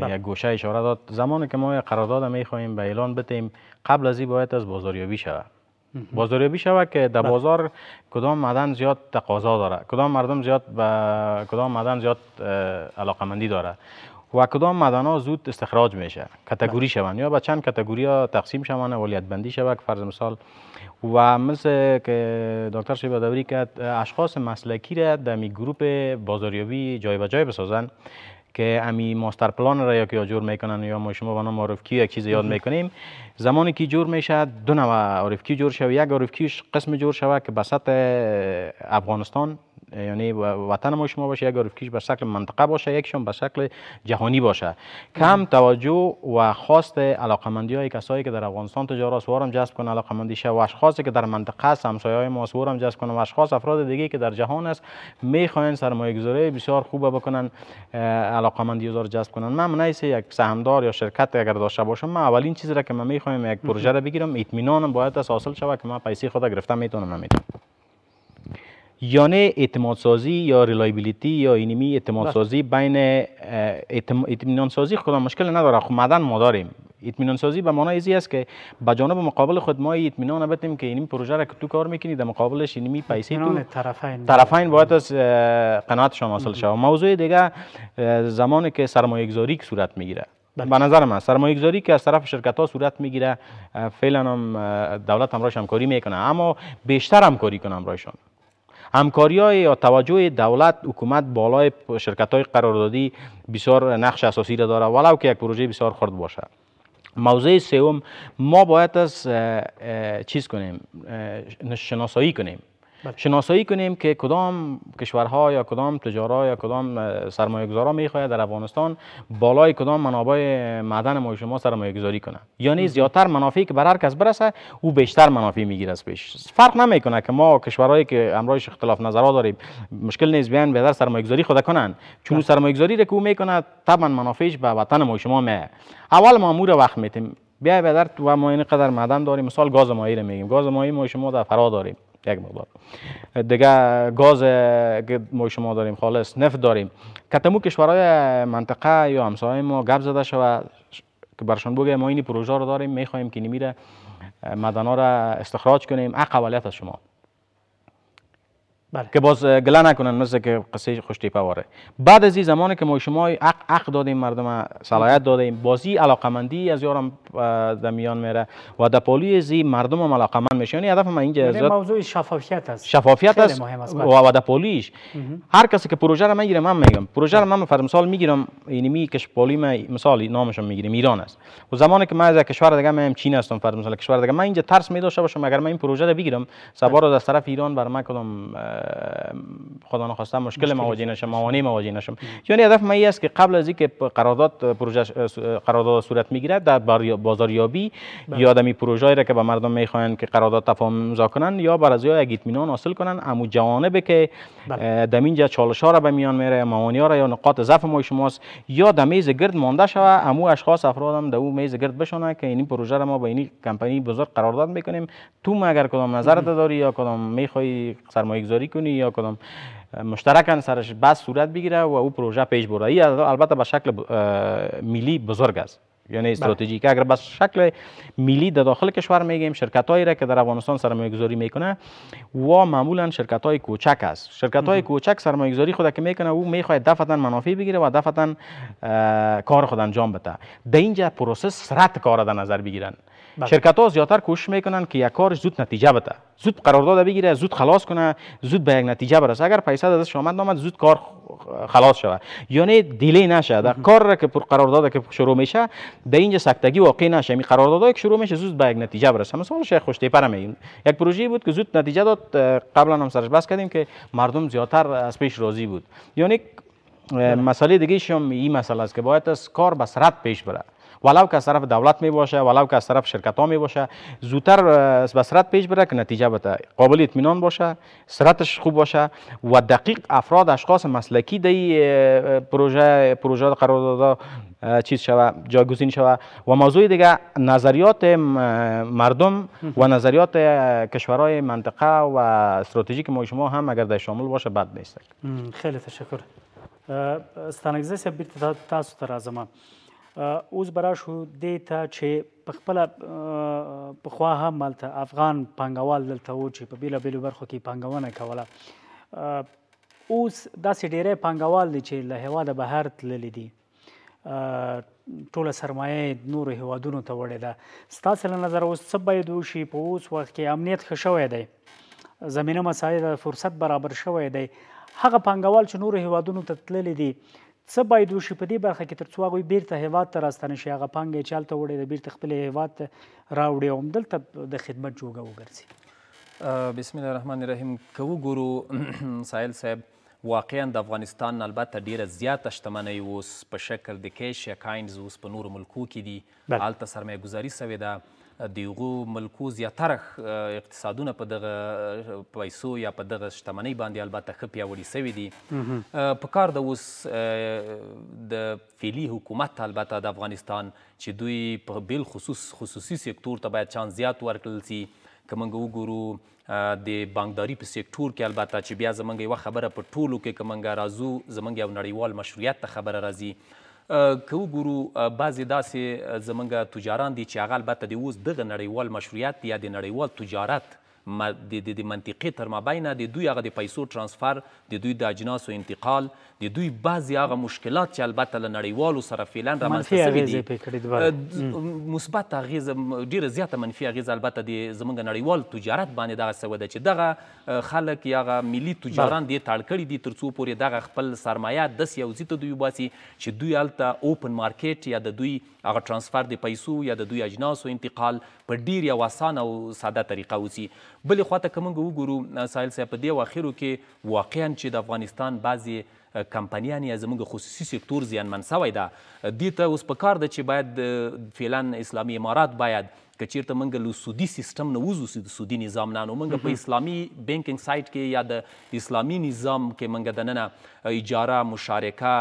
بله. یک گوشه اشاره داد زمانی که ما یک قرارداد میخواهیم به اعلان بتیم قبل از این باید از بازاریابی شود بازاریابی شود که در بله. بازار کدام مدن زیاد تقاضا داره کدام مردم زیاد به کدام مدن زیاد علاقمندی داره و کدام ها زود استخراج میشه کتگوری بله. شون یا به چند کتگوری ها تقسیم شون ولیت بندی شود که فرض مثال و مثل که دکتر شیبا دوری کرد اشخاص مسلکی را در می گروپ بازاریابی جای به جای بسازن که امی ماستر پلان را یا که جور میکنن یا ما شما نام عرفکی یک چیز یاد میکنیم زمانی که جور میشه دو نوع عرفکی جور شود یک عرفکیش قسم جور شوه که به سطح افغانستان یعنی وطن ما شما باشه یک عرفکیش به شکل منطقه باشه شما به شکل جهانی باشه کم توجه و خواست علاقمندی های کسایی که در افغانستان تجار سوارم جذب کنه علاقمندی شه و اشخاصی که در منطقه است های ما سوارم جذب کنه و اشخاص افراد دیگه که در جهان است میخواین سرمایه گذاری بسیار خوبه بکنن علاقمندی ها جذب کنن من منیس یک سهامدار یا شرکت اگر داشته باشم من اولین چیزی را که من میخوایم یک پروژه را بگیرم اطمینانم باید حاصل شود که من پیسی خود گرفتم میتونم نمیتونم یعنی اعتماد سازی یا ریلایبیلیتی یا اینمی اعتماد سازی بله. بین اطمینان سازی مشکل نداره خب مدن ما داریم اطمینان سازی به معنای ازی است که به جانب مقابل خود ما اطمینان بتیم که این پروژه را که تو کار میکنی در مقابلش اینمی پیسه تو طرفین طرفین باید از قناعتشان حاصل شود موضوع دیگه زمانی که سرمایه گذاری صورت میگیره بله. به نظر من سرمایه گذاری که از طرف شرکت ها صورت میگیره فعلا هم دولت همراهش همکاری میکنه اما بیشتر همکاری کنه همراهشان همکاری های یا توجه دولت حکومت بالای شرکت های قراردادی بسیار نقش اساسی را داره ولو که یک پروژه بسیار خرد باشه موضع سوم ما باید از چیز کنیم شناسایی کنیم بله. شناسایی کنیم که کدام کشورها یا کدام تجارا یا کدام سرمایه گذارا میخواهد در افغانستان بالای کدام منابع معدن ما شما سرمایه گذاری کنند یعنی زیادتر منافعی که بر هر کس برسه او بیشتر منافع میگیره از پیش فرق نمیکنه که ما کشورهایی که امرایش اختلاف نظرها داریم مشکل نیست بیان به در سرمایه گذاری خود کنند چون سرمایه گذاری را که او میکنه طبعا منافعش به وطن ما شما می اول ما امور وقت میتیم بیا در تو ما اینقدر معدن داریم مثال گاز رو میگیم گاز مایی ما شما در فرا داریم یک مقدار دیگه گاز که ما شما داریم خالص نفت داریم کتمو کشورهای منطقه یا همسایه ما گپ زده شوه که برشان بگه ما این پروژه رو داریم میخوایم که نمیره مدنا را استخراج کنیم حق از شما بله. که باز گله نکنن مثل که قصه تیپه واره بعد از این زمانی که ما شما حق حق دادیم مردم صلاحیت دادیم بازی علاقمندی از یارم در میان میره و در پالی از مردم هم علاقمند میشه یعنی هدف من اینجا زد... موضوع شفافیت است شفافیت است و در پالیش هر کسی که پروژه رو میگیره من میگم پروژه رو من مثال میگیرم اینی می کش پالی من مثال نامش میگیرم ایران است و زمانی که من از کشور دیگه میام چین هستم مثال کشور دیگه من اینجا ترس می داشته باشم اگر من این پروژه رو بگیرم سبا رو از طرف ایران بر من کدام خدا نخواسته مشکل مواجه نشم موانع مواجه نشم یعنی هدف ما است که قبل از اینکه قرارداد پروژه قرارداد صورت میگیرد در بازاریابی بله. یادمی پروژه را که به مردم میخوان که قرارداد تفاهم امضا کنن یا بر از یک اطمینان حاصل کنن امو جوانبه که بله. در اینجا چالش ها را به میان میره موانع را یا نقاط ضعف ما شماست یا در میز گرد مانده شوه امو اشخاص افراد هم در او میز گرد بشونه که این پروژه را ما با این کمپانی بزرگ قرارداد میکنیم تو اگر کدام نظر داری یا کدام میخوای سرمایه گذاری میکنی یا کدام مشترکان سرش بس صورت بگیره و او پروژه پیش بره ای البته به شکل ملی بزرگ است یعنی بله. استراتژیک اگر به شکل ملی در داخل کشور میگیم شرکت هایی را که در افغانستان سرمایه گذاری میکنه و معمولا شرکت های کوچک است شرکت های کوچک سرمایه گذاری خود که میکنه او میخواد دفتن منافع بگیره و دفتن کار خود انجام بده در اینجا پروسس سرعت کار در نظر بگیرن بله. شرکت ها زیادتر کوشش میکنن که یک کار زود نتیجه بده زود قرارداد بگیره زود خلاص کنه زود به یک نتیجه برسه اگر پیسه ازش آمد نامد زود کار خلاص شوه یعنی دیلی نشه در کار را که پر قرارداد که شروع میشه در اینجا سکتگی واقع نشه می یعنی قرارداده که شروع میشه زود به یک نتیجه برسه مثلا شیخ خوش میگیم یک پروژه بود که زود نتیجه داد قبلا هم سرش بس کردیم که مردم زیادتر از پیش راضی بود یعنی بله. مسئله دیگه هم این مسئله است که باید از کار به سرعت پیش بره ولو که از طرف دولت می باشه ولو که از طرف شرکت ها می باشه زودتر به سرعت پیش بره که نتیجه بده قابل اطمینان باشه سرعتش خوب باشه و دقیق افراد اشخاص مسلکی دی پروژه پروژه قرارداد چیز شوه جایگزین شوه و موضوع دیگه نظریات مردم و نظریات کشورهای منطقه و استراتژیک ما شما هم اگر در شامل باشه بد نیست خیلی تشکر ستانگزه بیرت تاسو تر از اوس برا شو د ته چې په خپل په خوا هم مالته افغان پنګوال دلته و چې په بیل بیل برخو کې پنګونه کوله اوس داسې ډیره پنګوال دي چې له هوا د بهر تللی دي ټوله سرمایه نور هوادونو ته وړې ده ستاسو له نظر اوس څه باید وشي په اوس وخت کې امنیت ښه شوی دی زمینه مساعده فرصت برابر شوی دی هغه پانګوال چې نور هوادونو ته تللی دي څه باید وشي په دې برخه کې تر څو هغوی بیرته هیواد ته راستانه شي هغه پانګه چې هلته وړې ده بیرته خپل هیواد ته راوړي او همدلته د خدمت جوګه وګرځي بسم الله الرحمن الرحیم که وګورو سایل صاحب واقعا د افغانستان البته ډیره زیاته شتمنۍ اوس په شکل د کیش یا کاینز اوس په نورو ملکو کې دي هلته سرمایه ګذاري سوې ده دیغو ملکو زیاتره اقتصادونه په دغه پیسو یا په دغه شتمنۍ باندې البته ښه پیاوړي سوي دي په کار د اوس د فعلي حکومت البته د افغانستان چې دوی په بل خصوص خصوصي سکتور ته باید چانس زیات ورکړل سي که موږ وګورو د بانکداري په سکتور کې البته چې بیا زمونږ یوه خبره په ټولو کې که موږ راځو زمونږ یو نړیوال مشروعیت ته خبره راځي که وګورو بعضې داسې زمونږ تجاران دي چې هغه البته د اوس دغه نړیوال مشروعیت یا د نړیوال تجارت د د منطقې تر مابینه د دوی هغه د پیسو ترانسفر د دوی د اجناسو انتقال د دوی بعضې هغه مشکلات چې البته له نړیوالو سره فعلا رامنځته سوي دي مثبت اغیز ډیره زیاته منفي اغیز البته د زموږ نړیوال تجارت باندې دغه سوه ده چې دغه خلک یا هغه ملي تجاران دې تړ کړي دي تر څو پورې دغه خپل سرمایه داسې یو ځای ته دوی وباسي چې دوی هلته اوپن مارکیټ یا د دوی هغه ترانسفر د پیسو یا د دوی اجناسو انتقال په ډیر یو اسانه او ساده طریقه وسی بلې خواته که موږ وګورو ساحل صاحب په دې اواخرو کې واقعا چې د افغانستان بعضې کمپنیان یا زموږ خصوصي سکتور زیانمن سوی ده دې ته اوس په کار ده چې باید فعلا اسلامي امارات باید که چیرته موږ له سودي سیستم نه وځو د سودي نظام نه نو موږ په اسلامي بینکینګ سایټ کې یا د اسلامي نظام کې موږ دننه اجاره مشارکه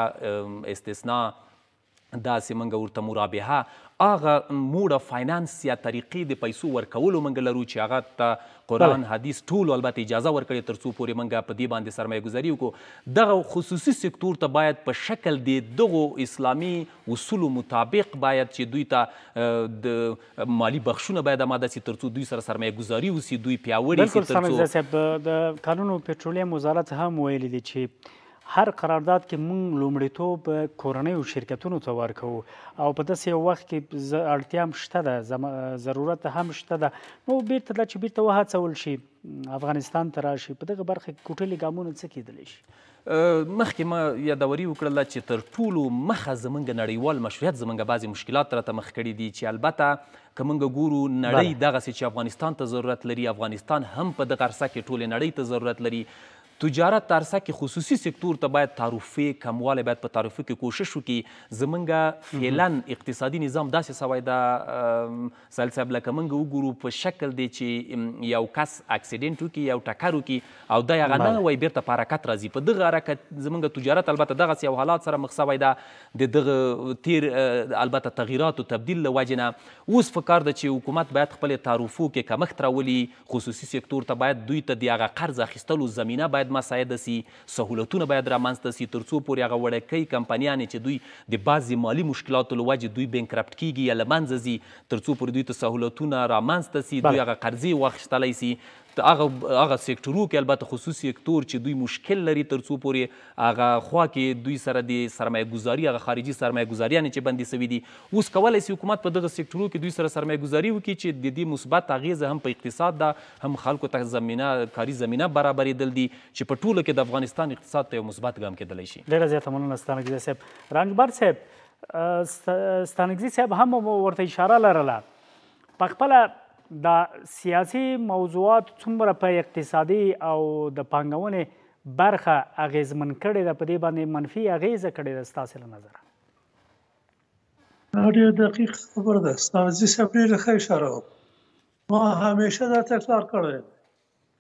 استثنا داسې موږ ورته مرابحه هغه موډ فاینانس یا طریقې د پیسو ورکولو موږ لرو چې هغه ته قرآن حدیث ټول البته اجازه ورکړي تر څو پورې منګه په دې باندې سرمایه گذاري وکړو دغه خصوصي سکتور ته باید په شکل د دغو اسلامي اصولو مطابق باید چې دوی ته د مالی بخښونه باید آماده سي تر څو دوی سره سرمایه گذاري وسي دوی پیاوړي سي تر څو د قانون او پټرولیم وزارت هم ویلي دي چې هر قرارداد کې موږ لومړیتوب کورنیو شرکتونو ته ورکو او په داسې یو وخت کې اړتیا هم شته ده ضرورت هم شته ده نو بیرته دا چې بیرته وهڅول شي افغانستان ته راشي په دغه برخه کې کوټلي ګامونه څه کیدلی شي مخکې ما یادوري وکړله چې تر ټولو مخه زمونږ نړیوال مشروعیت زمونږ بعضې مشکلات راته مخ کړي دي چې البته که موږ ګورو نړۍ دغسې چې افغانستان ته ضرورت لري افغانستان هم په دغه عرصه کې ټولې نړۍ ته ضرورت لري تجارت ته عرصه کې خصوصي سکتور ته باید تعرفې کموالی باید په تعرفو کې کوشش وکړي زمونږ فعلا اقتصادي نظام داسې سوی ده سایل صاحب لکه موږ وګورو په شکل دی چې یو کس اکسیډنټ وکړي یو ټکر وکړي او دا هغه نه وایي بېرته په حرکت راځي په دغه حرکت زمونږ تجارت البته دغسې یو حالات سره مخ سوی ده د دغه تیر البته تغییرات او تبدیل له وجې نه اوس فکر ده چې حکومت باید خپل تعرفو کې کمښت راولي خصوصي سکتور ته باید دوی ته د هغه قرض اخیستلو زمینه باید باید مساعده سي سهولتونه باید رامنځته سي تر څو پورې هغه وړکۍ کمپنیانې چې دوی د بعضې مالی مشکلاتو له وجې دوی بینکرپټ کیږي یا له منځه ځي تر څو پورې دوی ته سهولتونه رامنځته سي دوی هغه قرضې واخیستلی سي د هغه هغه سکتورو کې البته خصوصي سکتور چې دوی مشکل لري تر څو پورې هغه خوا کې دوی سره د سرمایه ګزاري هغه خارجي سرمایه ګزاریانې چې بندې سوي دي اوس کولی سي حکومت په دغه سکتورو کې دوی سره سرمایه ګزاري وکړي چې د دې مثبت اغیزه هم په اقتصاد ده هم خلکو ته زمینه کاري زمینه برابرېدل دي چې په ټوله کې د افغانستان اقتصاد ته یو مثبت ګام کېدلی شي ډېره زیاته مننه ستانګزي صاحب رانجبار صاحب ستانګزي صاحب هم ورته اشاره لرله په خپله دا سیاسي موضوعات څومره په اقتصادي او د پانګونې برخه اغیزمن کړي ده په دې باندې منفي اغیزه کړي ده ستاسو له نظره ډېر دقیق خبر ده ستاسو صاحب ډېر ښه اشاره ما همیشه دا تکرار کړی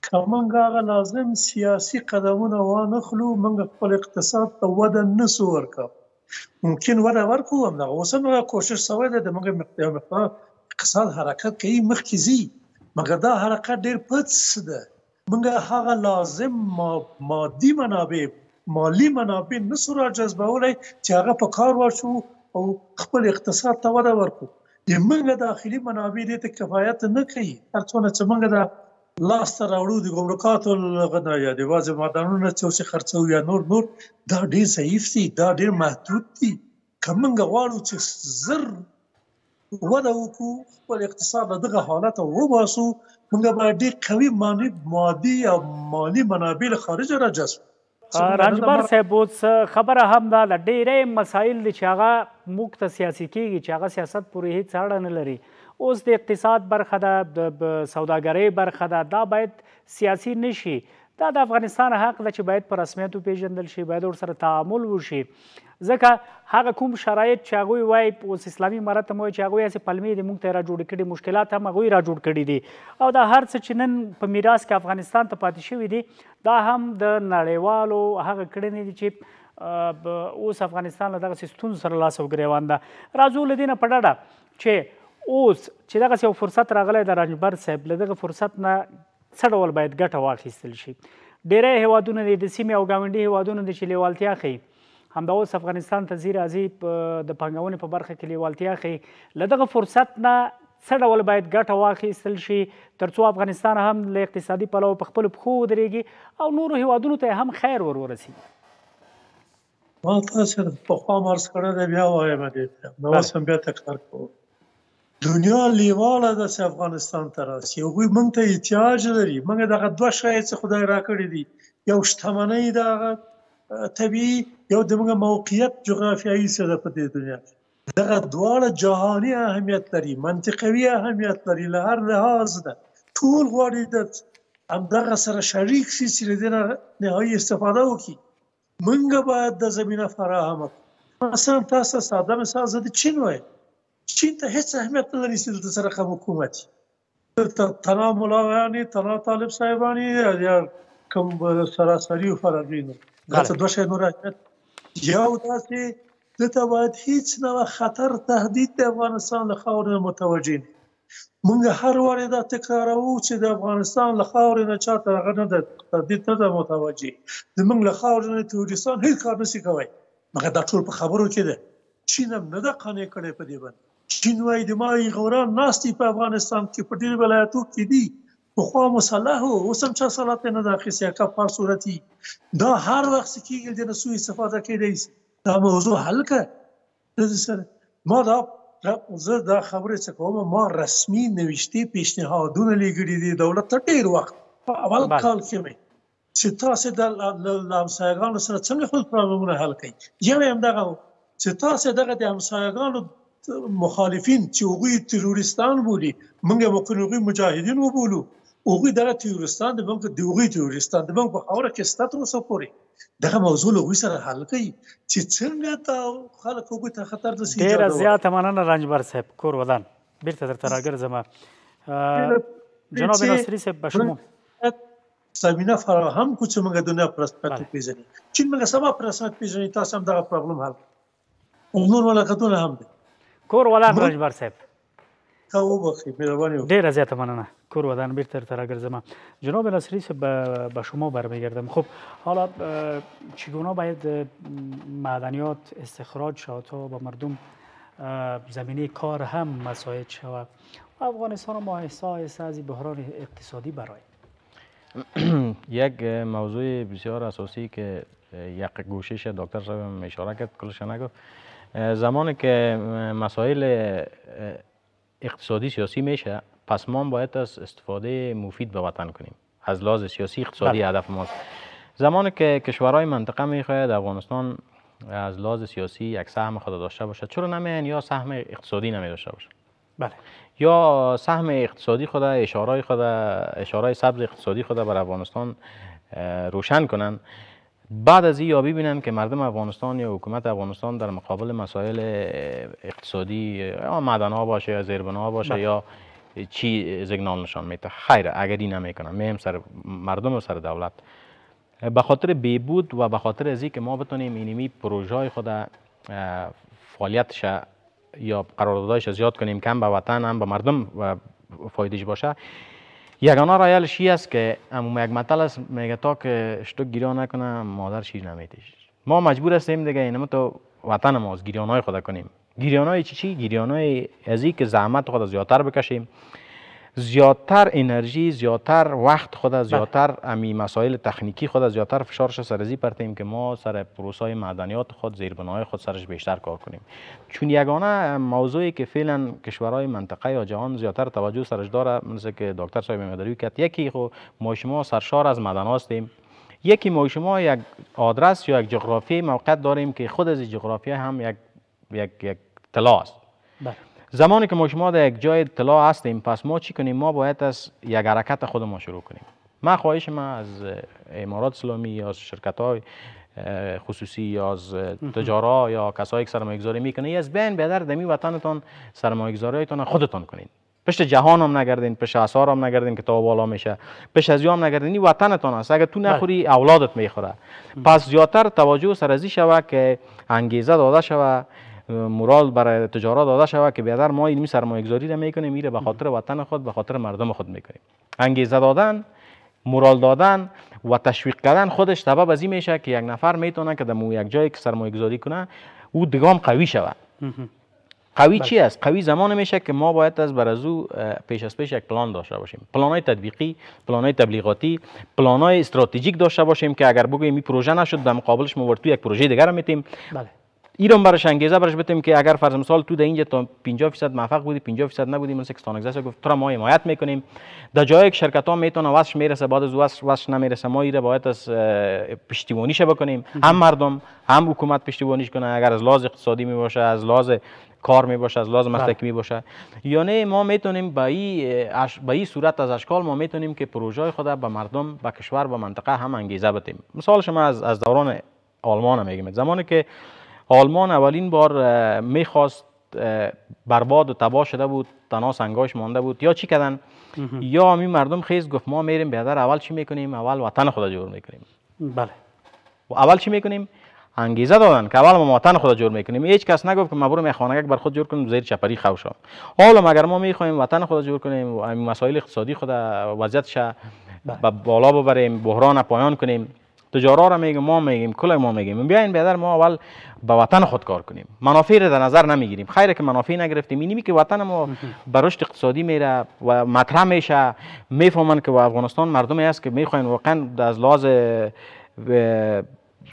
کومنګ هغه لازم سیاسي قدمونه وانخلو موږ خپل اقتصاد ته وده نسو ورکو ممکن وده ورکو هم دا اوس هم کوشش سوی ده د موږ مقدار اقتصاد حرکت کوي مخکې زی مګر دا حرکت ډیر پڅ ده موږ هغه لازم ما مادي منابع مالی منابع نسره جذبولای چې هغه په کار واچو او خپل اقتصاد ته وده ورکړو د موږ داخلي منابع دې کفایت نه کوي ترڅو چې موږ دا لاسته راوړو د ګمرکاتو غنا یا د واځ مدانونو چې اوسې خرڅو یا نور نور دا ډیر ضعیف دي دا ډیر محدود دي کومنګ غواړو چې زر وده وکړو خپل اقتصاد له دغه حالت وباسو موږ به ډېر قوي مالی مادي او مالی منابع له خارجه راجذب رانجبر صاحب خبره هم دا ډېرې مسایل دي چې هغه موږ ته سیاسي کېږي چې هغه سیاست پورې هیڅ اړه نه لري اوس د اقتصاد برخه ده د سوداګرۍ برخه ده دا باید سیاسي نشي دا د افغانستان حق ده چې باید په رسمیت وپیژندل شي باید ورسره تعامل وشي ځکه هغه کوم شرایط چې هغه وای اوس اسلامي امارات مو چې هغه یې پلمې د موږ ته را جوړ کړي مشکلات هم هغه را جوړ کړي دي او دا هر څه چې نن په میراث کې افغانستان ته پاتې شوی دي دا هم د نړیوالو هغه کړنې دي چې اوس افغانستان له دغه سیستون سره لاس او ګریوان ده راځو لدینه پډاډه چې اوس چې دغه یو فرصت راغلی د راجبر صاحب له دغه فرصت نه څه ډول باید ګټه واخیستل شي ډیری هیوادونه د سیمې او ګاونډي هیوادونو د چې لیوالتیا ښیي همدا اوس افغانستان ته زی راځي د پنګونې په برخه کې لیوالتیا ښیي له دغه فرصت نه څه ډول باید ګټه واخیستل شي ترڅو افغانستان هم له اقتصادي پلوه په خپلو پښو ودرېږي او نورو هیوادونو ته هم خیر ور ورسیږي ما تاسو ته په خوا مرز کړه د بیا وایم دې نو اوس هم بیا تکرار کوم دنیا لیواله د افغانستان تر اوسه یو موږ ته احتیاج لري موږ دغه دوه شایع څه خدای راکړي دي یو شتمنۍ دغه طبیعي یو د موږ موقعیت جغرافیایي څه ده په دې دنیا کې دغه دواړه جهاني اهمیت لري منطقوي اهمیت لري له هر لحاظ ده ټول غواړي د همدغه سره شریک شي چې د نهایي استفاده وکړي موږ باید د زمينه فراهم کړو مثلا تاسو ساده مثال زه د چین وایم چین ته هیڅ اهمیت نه لري چې د سره حکومت تنا ملاوانی تنا طالب صاحبانی یا کوم سراسری فرغینه دلته دوه شی نور راځي یو داسې دته باید هیڅ نوع خطر تهدید د افغانستان له خاورې متوجه نه مونږ هر واره دا تکرارو چې د افغانستان له خاورې نه چاته غنه د تهدید ته متوجه زمونږ له خاورې نه تورستان هیڅ کار نشي کوي مګر دا ټول په خبرو کې ده چین هم نه د قانې کړي په دې باندې چین وايي د مای غوران ناستي په افغانستان کې په ډېر ولایتو کې دي خو مصالح اوس هم چې صلات نه داخسي کا پر صورتي دا هر وخت کېږي د سوء استفاده کېدای شي دا موضوع حل ک ما دا زه دا خبره څه کوم ما رسمي نوښتي پیشنهادونه لګړي دي دولت ته ډیر وخت په اول کال کې مې چې تاسو د لامسایګانو سره څنګه خپل پرابلمونه حل کړئ یو هم دغه چې تاسو دغه د همسایګانو مخالفین چې هغوی تروریستان بولي موږ به کوم مجاهدین وبولو اوغي دغه تیورستان د بنک د اوغي تیورستان د بنک په اوره کې ستاترو سو پوري دغه موضوع له وسره حل کوي چې څنګه تا خلک وګ ته خطر د سیاست ډیر زیات مننه رنجبر صاحب کور ودان بیرته درته راګرځم جناب نصری صاحب بشمو زمينه فراهم کو چې موږ دنیا پرسپکټ پیژنې چې موږ سبا پرسپکټ پیژنې تاسو هم دغه پرابلم حل نور ولا کتون هم دي کور ولا رنجبر صاحب دیر از مهربانی من مننه کور دان بیرته تر زمان جناب نصری سب به شما برمیگردم خب حالا چگونه باید معدنیات استخراج شود تا با مردم زمینه کار هم مساعد شود و افغانستان ما احساس از بحران اقتصادی برای یک موضوع بسیار اساسی که یک گوشش دکتر صاحب اشاره کرد کلش نگفت زمانی که مسائل اقتصادی سیاسی میشه پس ما باید از استفاده مفید به وطن کنیم از لحاظ سیاسی اقتصادی بله. هدف ماست زمانی که کشورهای منطقه میخواید افغانستان از لحاظ سیاسی یک سهم خود داشته باشد چرا نمیان یا سهم اقتصادی نمی داشته باشد بله یا سهم اقتصادی خود اشارای خود اشاره سبز اقتصادی خود بر افغانستان روشن کنن بعد از این یا ببینم که مردم افغانستان یا حکومت افغانستان در مقابل مسائل اقتصادی مدن ها باشه یا زیربنا ها باشه بله. یا چی زگنال نشان میده خیر اگر این نمیکنم مهم سر مردم و سر دولت به خاطر بیبود و به خاطر از که ما بتونیم اینمی پروژه های خود فعالیتش یا قراردادش زیاد کنیم کم به وطن هم به مردم فایدهش باشه یگانه رایل شی است که امو یک مطل است میگه تا که شتوک گیران نکنه مادر شیر نمیتیش ما مجبور هستیم دیگه اینم تو وطن ما از های خود کنیم گیرانهای چی چی؟ گیریان های ازی که زحمت خود زیادتر بکشیم زیادتر انرژی زیادتر وقت خود بله. زیادتر امی مسائل تکنیکی خود زیادتر فشارش سر زی پرتیم که ما سر پروسای معدنیات خود زیربناهای خود سرش بیشتر کار کنیم چون یگانه موضوعی که فعلا کشورهای منطقه یا جهان زیادتر توجه سرش داره مثل که دکتر صاحب مداری کرد یکی خو ما شما سرشار از معدن هستیم یکی ما شما یک آدرس یا یک جغرافی موقعیت داریم که خود از جغرافیا هم یک یک یک زمانی که ما شما در یک جای اطلاع هستیم پس ما چی کنیم ما باید از یک حرکت خود ما شروع کنیم ما خواهش ما از امارات اسلامی یا از شرکت های خصوصی یا از تجارا یا کسایی که سرمایه گذاری میکنه از بین بدر دمی وطنتان سرمایه گذاریتان خودتان کنین پشت جهان هم نگردین پشت اثار هم نگردین که تا بالا میشه پشت از هم نگردین این وطنتان است اگر تو نخوری بله. اولادت میخوره پس زیادتر توجه سر ازی شوه که انگیزه داده شوه مورال برای تجارت داده شود که بیادر ما این سرمایه گذاری را میکنیم میره به خاطر وطن خود به خاطر مردم خود میکنیم انگیزه دادن مورال دادن و تشویق کردن خودش سبب از این میشه که یک نفر میتونه که در یک جایی که سرمایه گذاری کنه او دگام قوی شود قوی بله. چی است قوی زمان میشه که ما باید از برازو پیش از پیش یک پلان داشته باشیم پلان های تطبیقی پلان های تبلیغاتی پلان های استراتژیک داشته باشیم که اگر بگوییم این پروژه نشد در مقابلش ما یک پروژه دیگر میتیم بله. ایران براش انگیزه براش بتیم که اگر فرض مثال تو در اینجا تا 50 فیصد موفق بودی 50 فیصد نبودی من سکستان گفت تو را ما حمایت میکنیم در جایی که شرکت ها میتونه واسش میرسه بعد از واسش واسش نمیرسه ما ایره باید از بکنیم هم مردم هم حکومت پشتیبانیش کنه اگر از لحاظ اقتصادی می باشه از لحاظ کار می باشه از لازم بله. مسلکی می باشه یعنی ما میتونیم با این با این صورت از اشکال ما میتونیم که پروژه خود به مردم به کشور به منطقه هم انگیزه بدیم مثال شما از از دوران آلمان هم زمانی که آلمان اولین بار میخواست برباد و تباه شده بود تنها سنگاش مانده بود یا چی کردن یا می مردم خیز گفت ما میریم بهتر اول چی میکنیم اول وطن خدا جور میکنیم بله و اول چی میکنیم انگیزه دادن که اول ما وطن خود جور میکنیم هیچ کس نگفت که ما برو یک بر خود جور کنیم زیر چپری خوشا حالا اگر ما میخوایم وطن خود جور کنیم و مسائل اقتصادی خود وضعیتش بله. بالا ببریم بحران پایان کنیم تجارا را میگیم ما میگیم کل ما میگیم بیاین بیادر ما اول به وطن خود کار کنیم منافع را در نظر نمیگیریم خیر که منافع نگرفتیم اینی که وطن ما به رشد اقتصادی میره و مطرح میشه میفهمن که و افغانستان مردمی است که میخواین واقعا از لحاظ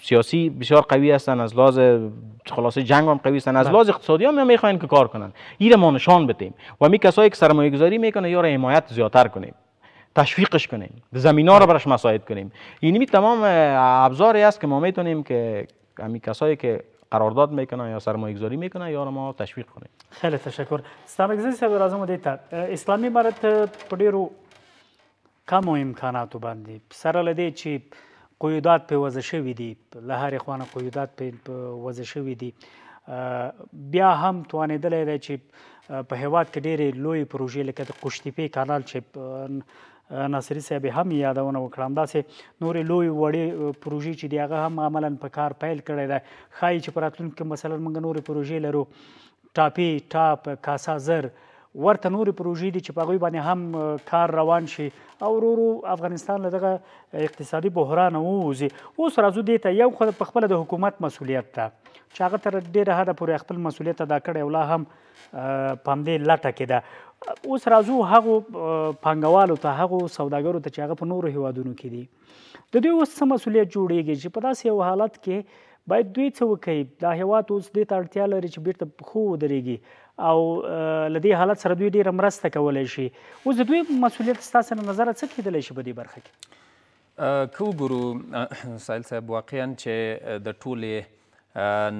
سیاسی بسیار قوی هستند از لحاظ خلاصه جنگ هم قوی هستند از بله. لحاظ اقتصادی هم میخواین که کار کنن این ما نشان بدیم و می کسایی که سرمایه میکنه یا را حمایت زیاتر کنیم تشویقش کنیم زمینه ها رو براش مساعد کنیم اینمی تمام ابزاری است که ما میتونیم که همین کسایی که قرارداد میکنن یا سرمایه گذاری میکنن یا ما تشویق کنیم خیلی تشکر سلام عزیز صاحب راځم دیتا اسلامي امارت په ډیرو کم امکاناتو باندې سره لدی چې قیودات په وضع شوي دي له هرې خوانه قیودات په وضع شوي دي بیا هم توانېدلی دی چې په هیواد کې ډېرې لوی پروژې لکه د قشتیپې کانال چې ناصری صاحب هم یادونه وکړه همداسې نورې لوی وړې پروژې چې دی هغه هم عملا په کار پیل کړی دی ښایي چې په راتلونکي کې مثلا موږ نورې پروژې لرو ټاپي ټاپ کاسا زر ورته نورې پروژې دي چې په هغوی باندې هم کار روان شي او ورو ورو افغانستان له دغه اقتصادي بحران ووځي اوس راځو دې ته یو خو پخپله د حکومت مسؤلیت ده چې هغه تر ډېره حده پورې خپل مسؤلیت ادا کړی او لا هم په همدې لټه کې ده اوس راځو هغه پانګوالو ته هغه سوداګرو ته چې هغه په نورو هیوادونو کې دي د دوی اوس څه مسولیت جوړیږي چې په داسې یو حالت کې باید دوی څه وکړي دا هیواد اوس دې ته اړتیا لري چې بیرته پښو ودرېږي او لدې حالت سره دوی ډیره مرسته کولی شي اوس د دوی مسولیت ستاسو نه نظره څه کېدلی شي په دې برخه کې که وګورو سایل صاحب واقعا چې د ټولې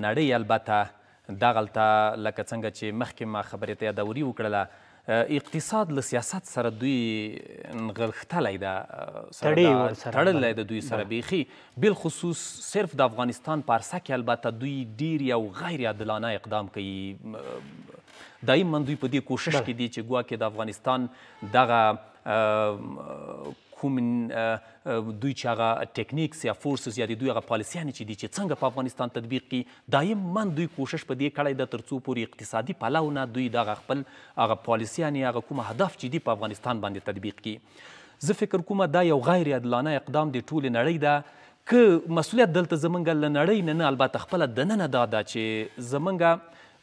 نړۍ البته دغلته لکه څنګه چې مخکې ما خبرې ته یادوري وکړله اقتصاد له سیاست سره دوی نغښتلی ده تړلی د دوی سره بیخي بالخصوص صرف د افغانستان په عرصه کې البته دوی ډیر یو غیر عادلانه اقدام کوي دایما دوی په دې کوشش کې دي چې ګواکې د افغانستان دغه کوم دوی چې هغه ټیکنیکس یا فورسز یا د دوی هغه پالیسیانې چې دي چې څنګه په افغانستان تطبیق کی دایم من دوی کوشش په دې کړی د ترڅو پورې اقتصادي پلو نه دوی دغه خپل هغه پالیسیانې هغه کوم هدف چې دي په افغانستان باندې تطبیق کی زه فکر کوم دا یو غیر عادلانه اقدام د ټولې نړۍ ده که مسولیت دلته زمونږ له نړۍ نه نه البته خپله دننه دا ده چې زمونږ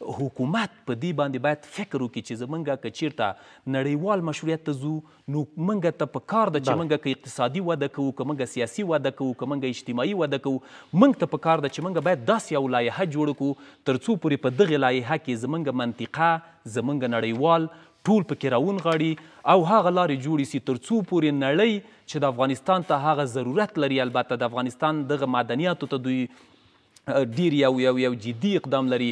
حکومت په دې باندې باید فکر وکړي چې زمونږ که چیرته نړیوال مشروعیت ته ځو نو موږ ته په کار ده چې موږ که اقتصادي وده کوو که موږ سیاسي وده کوو که موږ اجتماعي وده کوو موږ ته په کار ده چې موږ باید داسې یو لایحه جوړ کړو تر څو پورې په دغه لایحه کې زمونږ منطقه زمونږ نړیوال ټول پکې راونغاړي او هغه لارې جوړې سي تر څو پورې نړۍ چې د افغانستان ته هغه ضرورت لري البته د افغانستان دغه معدنیاتو ته دوی ډیر یو یو یو جدي اقدام لري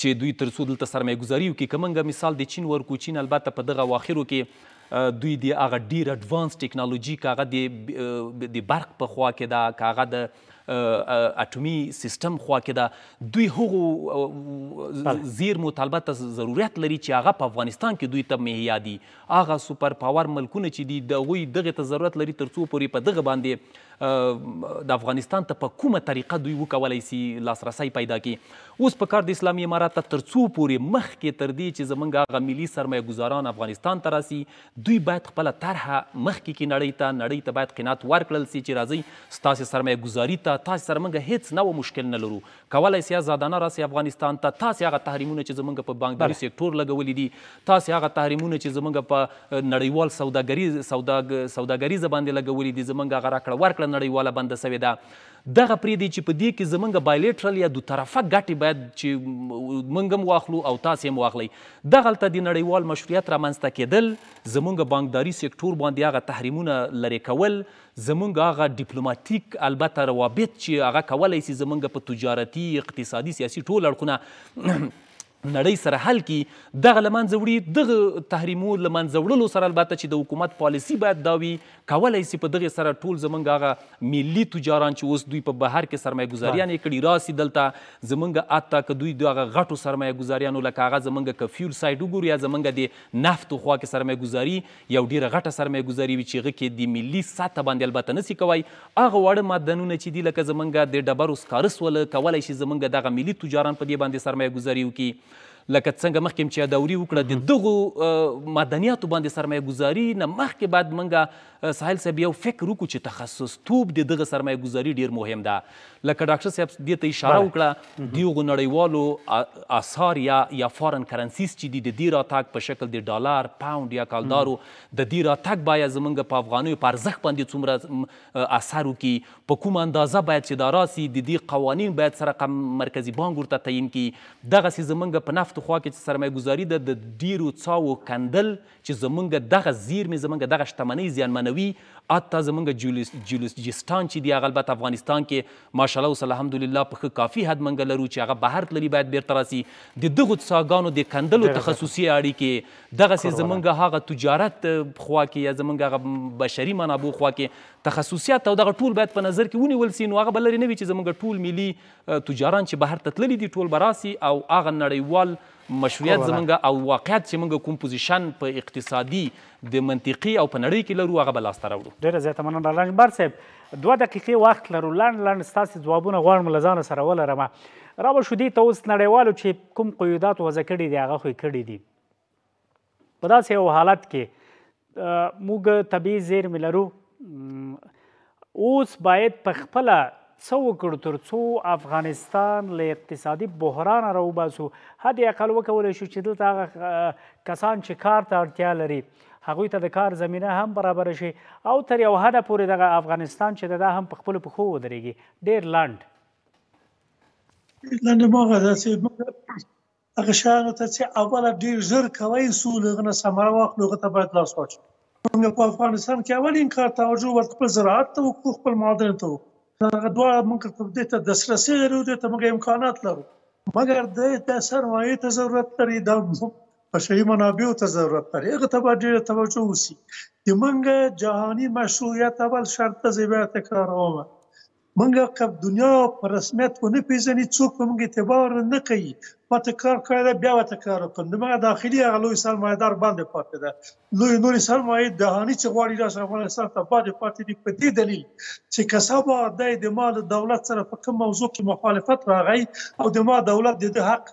چې دوی تر څو دلته سرمایهګذاري وکړي که موږ مثال د چین ورکو چین البته په دغه اواخرو کې دوی د هغه ډیر اډوانس ټکنالوژي که هغه د برق په خوا کې ده که هغه د اټومي سیستم خوا کې ده دوی هغو زیرمو ته البته ضرورت لري چې هغه په افغانستان کې دوی ته معیار دي هغه سوپر پاور ملکونه چې دي د هغوی دغې ته ضرورت لري تر څو پورې په دغه باندې د افغانستان ته په کومه طریقه دوی وکولای سي لاسرسی پیدا کړي اوس په کار د اسلامي امارات ته تر څو پورې مخکې تر دې چې زموږ هغه ملي سرمایه ګزاران افغانستان ته راسي دوی باید خپله طرحه مخکې کې نړۍ ته نړۍ ته باید قناعت ورکړل سي چې راځئ ستاسې سرمایه ګزاري ته تاسې سره موږ هیڅ نوه مشکل نه لرو کولای سي آزادانه راسي افغانستان ته تاسې هغه تحریمونه چې زموږ په بانکداري سکتور لګولي دي تاسې هغه تحریمونه چې زموږ په نړیوال سوداګری سوداګری زباندې لګولي دي زموږ هغه راکړه ورکړه نړیواله بنده سوې ده دغه پرېږدي چې په دې کې زمونږ بایلیټرل یا دوطرفه ګټې باید چې موږ هم واخلو او تاسې هم واخلئ دغلته د نړیوال مشروعیت رامنځته کېدل زمونږ بانکداري سکتور باندې هغه تحریمونه لرې کول زمونږ هغه ډیپلوماتیک البته روابط چې هغه کولی سي زمونږ په تجارتي اقتصادي سیاسي ټول اړخونه نړۍ سره حل کی دغه له منځه وړي دغه تحریمو له منځه وړلو سره البته چې د حکومت پالیسي باید دا وي کولی سي په دغې سره ټول زموږ هغه ملي تجاران چې اوس دوی په بهر کې سرمایه ګزاریان یې کړي راسي دلته زموږ حتی که دوی د هغه غټو سرمایه ګزاریانو لکه هغه زموږ که فیول سایډ وګورو یا زموږ د نفتو خوا کې سرمایه ګزاري یو ډېره غټه سرمایه ګزاري وي چې هغه کې د ملي سطح باندې البته نسي کوی هغه واړه معدنونه چې دي لکه زموږ د ډبرو سکاره سوله کولی شي زموږ دغه ملي تجاران په دې باندې سرمایه ګزاري وکړي لکه څنګه مخکې چې یادوري وکړه د دغو مدنیاتو باندې سرمایه ګزاري نه مخکې باید موږ ساحل صاحب یو فکر وکړو چې تخصص توب د دغه سرمایه ګزاري ډیر مهم ده لکه ډاکټر صاحب دې ته اشاره وکړه دغو نړیوالو آثار یا یا فارن کرنسیز چې دي د دې راتګ په شکل د ډالر پاوند یا کالدارو د دې راتګ باید زموږ په افغانیو په ارزښت باندې څومره اثر وکړي په کوم اندازه باید چې دا راسي د دې قوانین باید سره مرکزي بانک ورته تعیین کړي دغسې زموږ په نفع نفتو خوا کې چې سرمایه ګزاري ده د ډیرو څاوو کندل چې زمونږ دغه زیرمې زمونږ دغه شتمنۍ زیانمنوي حتی زمونږ جیولوجیستان چې دی هغه البته افغانستان کې ماشاءالله اوس الحمدلله په ښه کافي حد منګه لرو چې هغه بهر تللي باید بیرته راسي د دغو څاګانو د کندلو تخصصي اړیکې دغسې زمونږ هغه تجارت خوا کې یا زمونږ هغه بشري منابعو خوا کې تخصصیات او دغه ټول باید په نظر کې ونیول سي نو هغه به لرې نه وي چې زموږ ټول ملي تجاران چې بهر ته تللي دي ټول به راسي او هغه نړیوال مشروعیت زمونږ او واقعیت چې موږ کوم پوزیشن په اقتصادي د منطقي او په نړۍ کې لرو هغه به لاسته راوړو ډېره زیاته مننه الله جبار صاحب دوه دقیقې وخت لرو لنډ لنډ ستاسې ځوابونه غواړم له ځانه سره ولرمه را به شو دې ته اوس نړیوالو چې کوم قیودات وضع کړي دي هغه خو یې کړي دي په داسې یو حالت کې موږ طبیعي زیرمې لرو اوس باید په خپل څو وکړو ترڅو افغانستان له اقتصادي بحران راوباسو حد اقل وکول شو چې دلته هغه کسان چې کار ته اړتیا لري هغوی ته د کار زمینه هم برابر شي او تر یو حد پورې دغه افغانستان چې دا هم په خپل پخو ودرېږي ډیر لاند لاند ماغه داسې هغه شان ته چې اوله ډیر زر کوي سولغه نه سمره واخلو هغه ته باید لاس واچو کوم یو په افغانستان کې اول انکار توجه ورته خپل زراعت ته او خپل معدن ته دا دوا موږ ته د ته دسترسي لرو ته موږ امکانات لرو مګر د د سرمایه ته ضرورت لري د بشري منابعو ته ضرورت لري هغه ته باید ډیره توجه وسی د موږ جهاني مشروعیت اول شرط ته زیبه تکرارومه موږ که دنیا په رسمیت ونه پیژني څوک موږ اعتبار نه کوي ماته کار کړی دی بیا وته کار وکړ نو موږ داخلي هغه لوی سرمایدار باندې پاتې ده لوی نور سرمایه دهانی چې غواړي راځي افغانستان ته باندې پاتې دي په دې دلیل چې کسب د مال دولت سره په کوم موضوع کې مخالفت راغی او د ما دولت د حق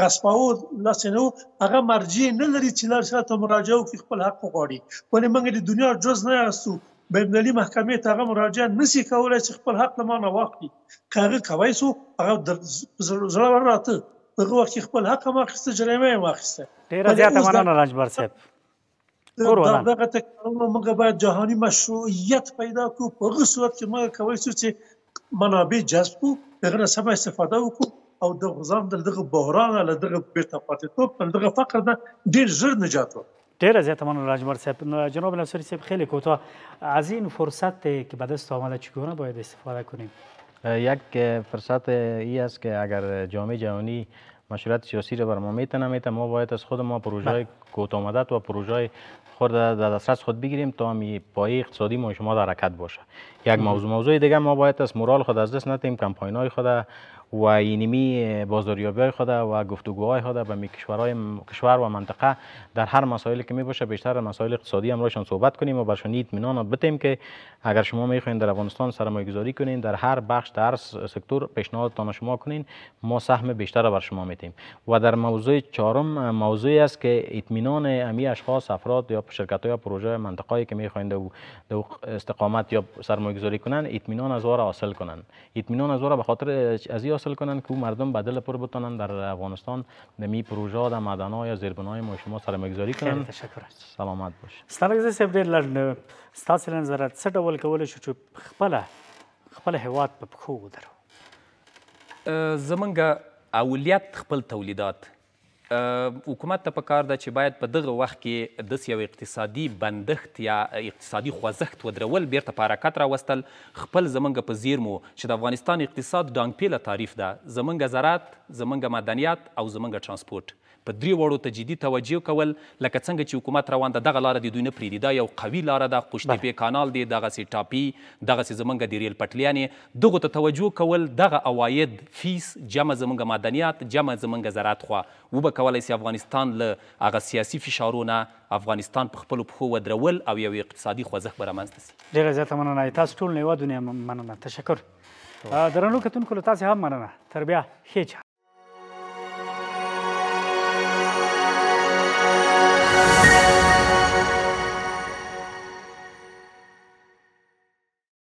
غصباو لاسنو هغه مرجع نه لري چې لار سره مراجعه وکړي خپل حق وغواړي ولی موږ د دنیا جز نه یاستو بین المللي محکمې ته هغه مراجعه نسی کولای چې خپل حق له ما نه واخلي کاغه کوي سو هغه زړه راته هغه وخت خپل حق هم اخیسته جریمه هم اخیسته ډیره زیاته مننه راجبر صاحب دغه تکرارونه موږ باید جهاني مشروعیت پیدا کړو په هغه صورت کې موږ کولی شو چې منابع جذب کړو دغه سمه استفاده وکړو او د غزام دغه بحران له دغه بیرته پاتې توب دغه فقر نه ډیر ژر نجات ورکړو ډیره زیاته مننه راجبر صاحب جناب ناصری صاحب خیلی کوتاه از این فرصت که به دست آمده چگونه باید استفاده کنیم یک فرصت ای است که اگر جامعه جهانی مشورت سیاسی رو بر ما میتنه میتن ما باید از خود ما پروژه کوت بله. آمدت و پروژه خود در دسترس خود بگیریم تا می پای اقتصادی ما شما در حرکت باشه یک موضوع موضوع دیگه ما باید از مورال خود از دست نتیم کمپاین های خود و اینمی بازاریابی های خود و گفتگوهای خود به می کشورهای کشور و منطقه در هر مسائلی که می باشه بیشتر مسائل اقتصادی هم راشان صحبت کنیم و برشان اطمینان بتیم که اگر شما میخواین در افغانستان سرمایه گذاری کنین در هر بخش در سکتور پیشنهاد تا شما کنین ما سهم بیشتر را بر شما میتیم و در موضوع چهارم موضوعی است که اطمینان امی اشخاص افراد یا شرکت یا پروژه منطقه‌ای که خواهند استقامت یا سرمایه گذاری کنن اطمینان از او را حاصل کنن اطمینان از او را به خاطر از این حاصل کنن که او مردم به دل پر بتانن در افغانستان می پروژه در معدن ها یا زیربنا های ما شما سرمایه گذاری کنن تشکر سلامت باش ستاسو صاحب ډیر لږ ستاسو نظر څه ډول کول شو چې خپل خپل هواد په پخو ودرو زمونږ اولیت خپل تولیدات حکومت ته پکار ده چې باید په دغه وخت کې داسې یو اقتصادي بندښت یا اقتصادي خوځښت ودرول بیرته په حرکت راوستل خپل زمونږ په زیرمو چې د افغانستان اقتصاد ډانګپېله تعریف ده زمونږ زراعت زمونږ مدنیات او زمونږ ترانسپورټ په درې واړو ته جدي توجه کول لکه څنګه چې حکومت روان ده دغه لاره د دوی نه پرېږدي دا یو قوي لاره ده قوشتپې کانال دی دغسې ټاپي دغسې زمونږ د ریل پټلیانې دغو ته توجه کول دغه عواید فیس جمع زمونږ مدنیات جمع زمونږ زراعت خوا وبه کولی سي افغانستان له هغه سیاسي فشارونه افغانستان په خپلو پښو ودرول او یو اقتصادي خوځښت به رامنځته سي ډېره زیاته مننه تاسو ټول نه یوه دنیا مننه تشکر درنو کتونکو له تاسې هم مننه تر بیا ښه